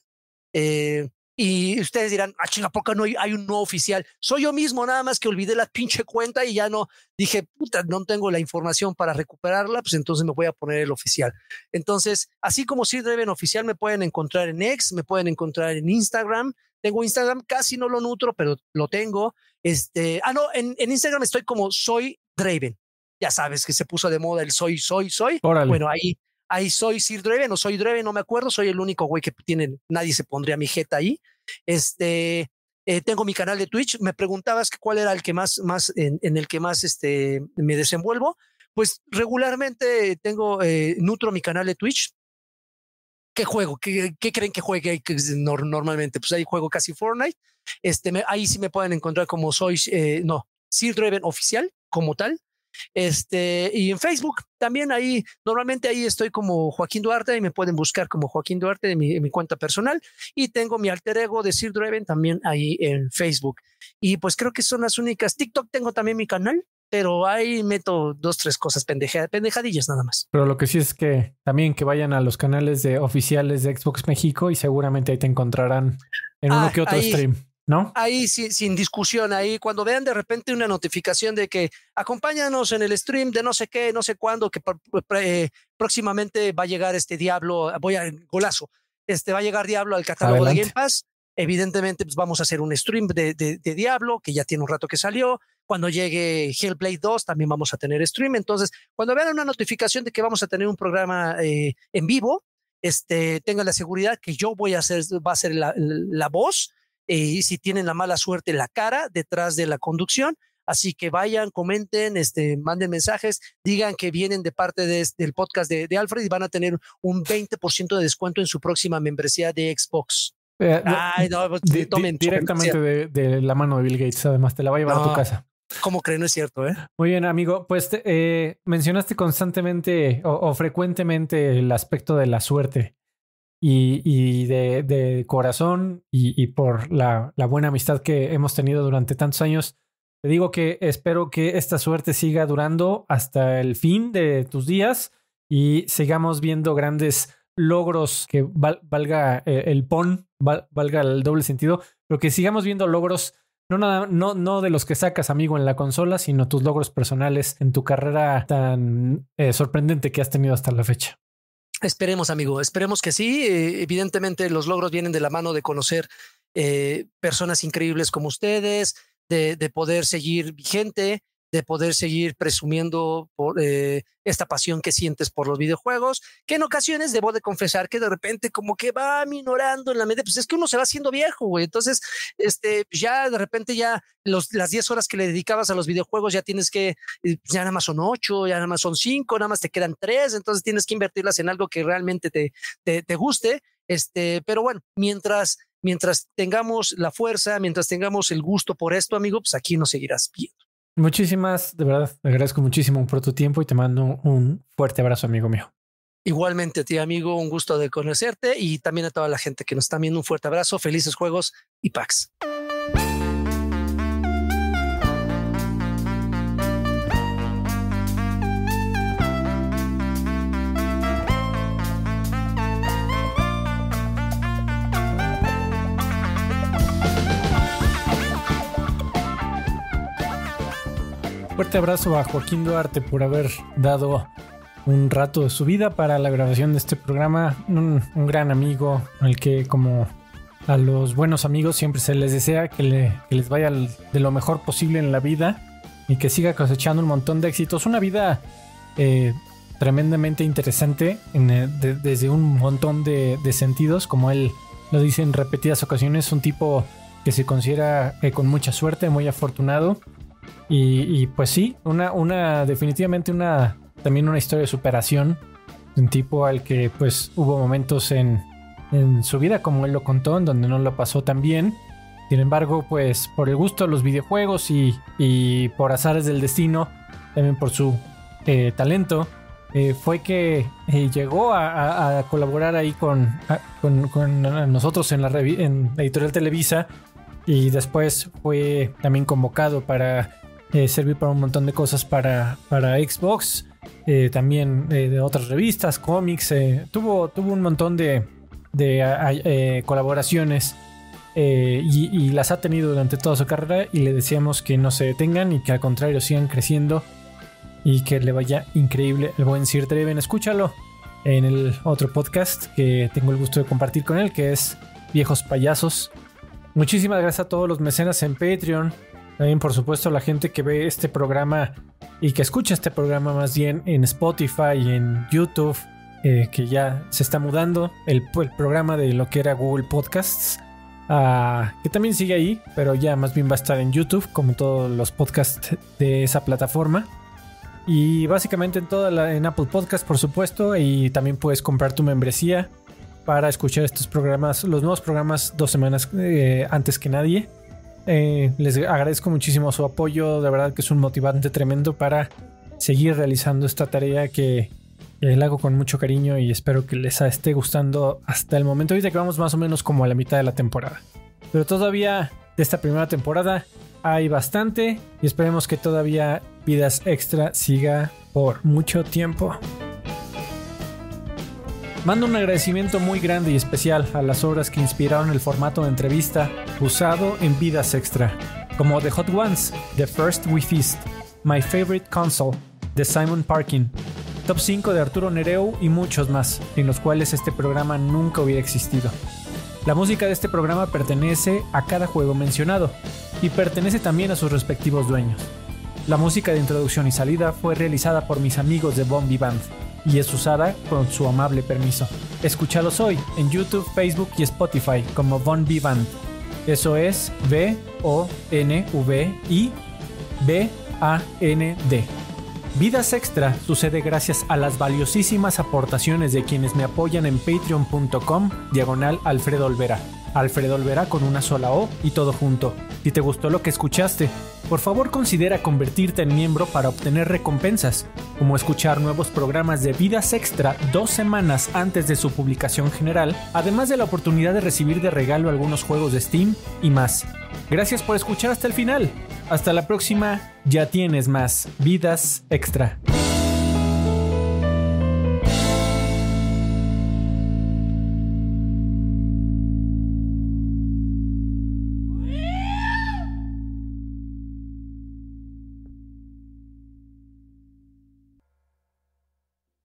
eh, y ustedes dirán, ah, chingapoca, no hay, un nuevo oficial? Soy yo mismo, nada más que olvidé la pinche cuenta y ya no dije, puta, no tengo la información para recuperarla, pues entonces me voy a poner el oficial. Entonces, así como soy Draven oficial, me pueden encontrar en X, me pueden encontrar en Instagram. Tengo Instagram, casi no lo nutro, pero lo tengo. Este, ah, no, en, Instagram estoy como soy Draven. Ya sabes que se puso de moda el soy, soy, soy. Bueno, ahí, ahí soy Sir no o soy Dreven, no me acuerdo, soy el único güey que tiene, nadie se pondría mi jeta ahí. Este, eh, tengo mi canal de Twitch, me preguntabas cuál era el que más, más en, el que más este, me desenvuelvo. Pues regularmente tengo, eh, nutro mi canal de Twitch. ¿Qué juego? ¿Qué, creen que juegue normalmente? Pues ahí juego casi Fortnite. Este, ahí sí me pueden encontrar como soy, eh, no, Sir Draven oficial como tal. Este, y en Facebook también ahí, normalmente ahí estoy como Joaquín Duarte y me pueden buscar como Joaquín Duarte en mi, cuenta personal. Y tengo mi alter ego de Sir también ahí en Facebook. Y pues creo que son las únicas. TikTok tengo también mi canal, pero ahí meto dos, tres cosas pendejadillas nada más. Pero lo que sí es que también que vayan a los canales de oficiales de Xbox México y seguramente ahí te encontrarán en uno ah, que otro stream. ¿No? Ahí sin, sin, discusión, ahí cuando vean de repente una notificación de que acompáñanos en el stream de no sé qué, no sé cuándo, que eh, próximamente va a llegar este diablo, voy a golazo, este va a llegar diablo al catálogo de Game Pass. Evidentemente, pues vamos a hacer un stream de, de, Diablo, que ya tiene un rato que salió. Cuando llegue Hellblade 2, también vamos a tener stream. Entonces, cuando vean una notificación de que vamos a tener un programa eh, en vivo, este, tengan la seguridad que yo voy a hacer, va a ser la, la voz y si tienen la mala suerte, la cara detrás de la conducción. Así que vayan, comenten, este, manden mensajes, digan que vienen de parte de, este, del podcast de, Alfred y van a tener un 20% de descuento en su próxima membresía de Xbox. directamente de, la mano de Bill Gates, además te la va a llevar a tu casa. como creen? No es cierto, ¿eh? Muy bien, amigo. Pues eh, mencionaste constantemente o, frecuentemente el aspecto de la suerte y, de, corazón y, por la, buena amistad que hemos tenido durante tantos años. Te digo que espero que esta suerte siga durando hasta el fin de tus días y sigamos viendo grandes logros que valga eh, el pon, valga el doble sentido, pero que sigamos viendo logros no, nada, no, no de los que sacas, amigo, en la consola, sino tus logros personales en tu carrera tan eh, sorprendente que has tenido hasta la fecha. Esperemos, amigo, esperemos que sí. Eh, evidentemente los logros vienen de la mano de conocer eh, personas increíbles como ustedes, de, de poder seguir vigente, de poder seguir presumiendo por, eh, esta pasión que sientes por los videojuegos, que en ocasiones debo de confesar que de repente como que va minorando en la medida, pues es que uno se va haciendo viejo, güey. Entonces, este, ya de repente ya las 10 horas que le dedicabas a los videojuegos ya tienes que, eh, ya nada más son 8, ya nada más son 5, nada más te quedan 3, entonces tienes que invertirlas en algo que realmente te, te, guste. Este, pero bueno, mientras mientras tengamos la fuerza, mientras tengamos el gusto por esto, amigo, pues aquí nos seguirás viendo. Muchísimas, de verdad, te agradezco muchísimo por tu tiempo y te mando un fuerte abrazo, amigo mío. Igualmente a ti, amigo, un gusto de conocerte y también a toda la gente que nos está viendo. Un fuerte abrazo, felices juegos y Pax. Fuerte abrazo a Joaquín Duarte por haber dado un rato de su vida para la grabación de este programa. Un, gran amigo al que como a los buenos amigos siempre se les desea que, le, les vaya de lo mejor posible en la vida y que siga cosechando un montón de éxitos. Una vida eh, tremendamente interesante eh, desde un montón de, sentidos, como él lo dice en repetidas ocasiones, un tipo que se considera eh, con mucha suerte, muy afortunado y, pues sí, una, una, definitivamente una, también una historia de superación un tipo al que pues hubo momentos en, en su vida, como él lo contó, en donde no lo pasó tan bien. Sin embargo, pues por el gusto de los videojuegos y, y por azares del destino, también por su eh, talento, eh, fue que eh, llegó a, colaborar ahí con, con, nosotros en la en Editorial Televisa y después fue también convocado para eh, servir para un montón de cosas para, Xbox, eh, también eh, de otras revistas, cómics, tuvo, tuvo un montón de, colaboraciones y, las ha tenido durante toda su carrera y le decíamos que no se detengan y que al contrario sigan creciendo y que le vaya increíble el buen Sir Treven. Escúchalo en el otro podcast que tengo el gusto de compartir con él, que es Viejos Payasos. Muchísimas gracias a todos los mecenas en Patreon. También, por supuesto, a la gente que ve este programa y que escucha este programa más bien en Spotify, en YouTube, eh, que ya se está mudando el, programa de lo que era Google Podcasts, ah, que también sigue ahí, pero ya más bien va a estar en YouTube, como todos los podcasts de esa plataforma. Y básicamente en toda la, en Apple Podcasts, por supuesto, y también puedes comprar tu membresía para escuchar estos programas, los nuevos programas dos semanas eh, antes que nadie. Eh, les agradezco muchísimo su apoyo, de verdad que es un motivante tremendo para seguir realizando esta tarea que la hago con mucho cariño y espero que les esté gustando hasta el momento. Ahorita que vamos más o menos como a la mitad de la temporada. Pero todavía de esta primera temporada hay bastante y esperemos que todavía Vidas Extra siga por mucho tiempo. Mando un agradecimiento muy grande y especial a las obras que inspiraron el formato de entrevista usado en Vidas Extra, como The Hot Ones, The First We Feast, My Favorite Console, The Simon Parkin, Top 5 de Arturo Nereu y muchos más, en los cuales este programa nunca hubiera existido. La música de este programa pertenece a cada juego mencionado y pertenece también a sus respectivos dueños. La música de introducción y salida fue realizada por mis amigos de Bombi Band y es usada con su amable permiso. Escúchalos hoy en YouTube, Facebook y Spotify como Von Vivant Eso es B O N V I B A N D. Vidas Extra sucede gracias a las valiosísimas aportaciones de quienes me apoyan en patreon.com diagonal Alfredo Olvera. Alfredo Olvera con una sola O y todo junto. Si te gustó lo que escuchaste, por favor considera convertirte en miembro para obtener recompensas, como escuchar nuevos programas de Vidas Extra dos semanas antes de su publicación general, además de la oportunidad de recibir de regalo algunos juegos de Steam y más. Gracias por escuchar hasta el final. Hasta la próxima, ya tienes más Vidas Extra.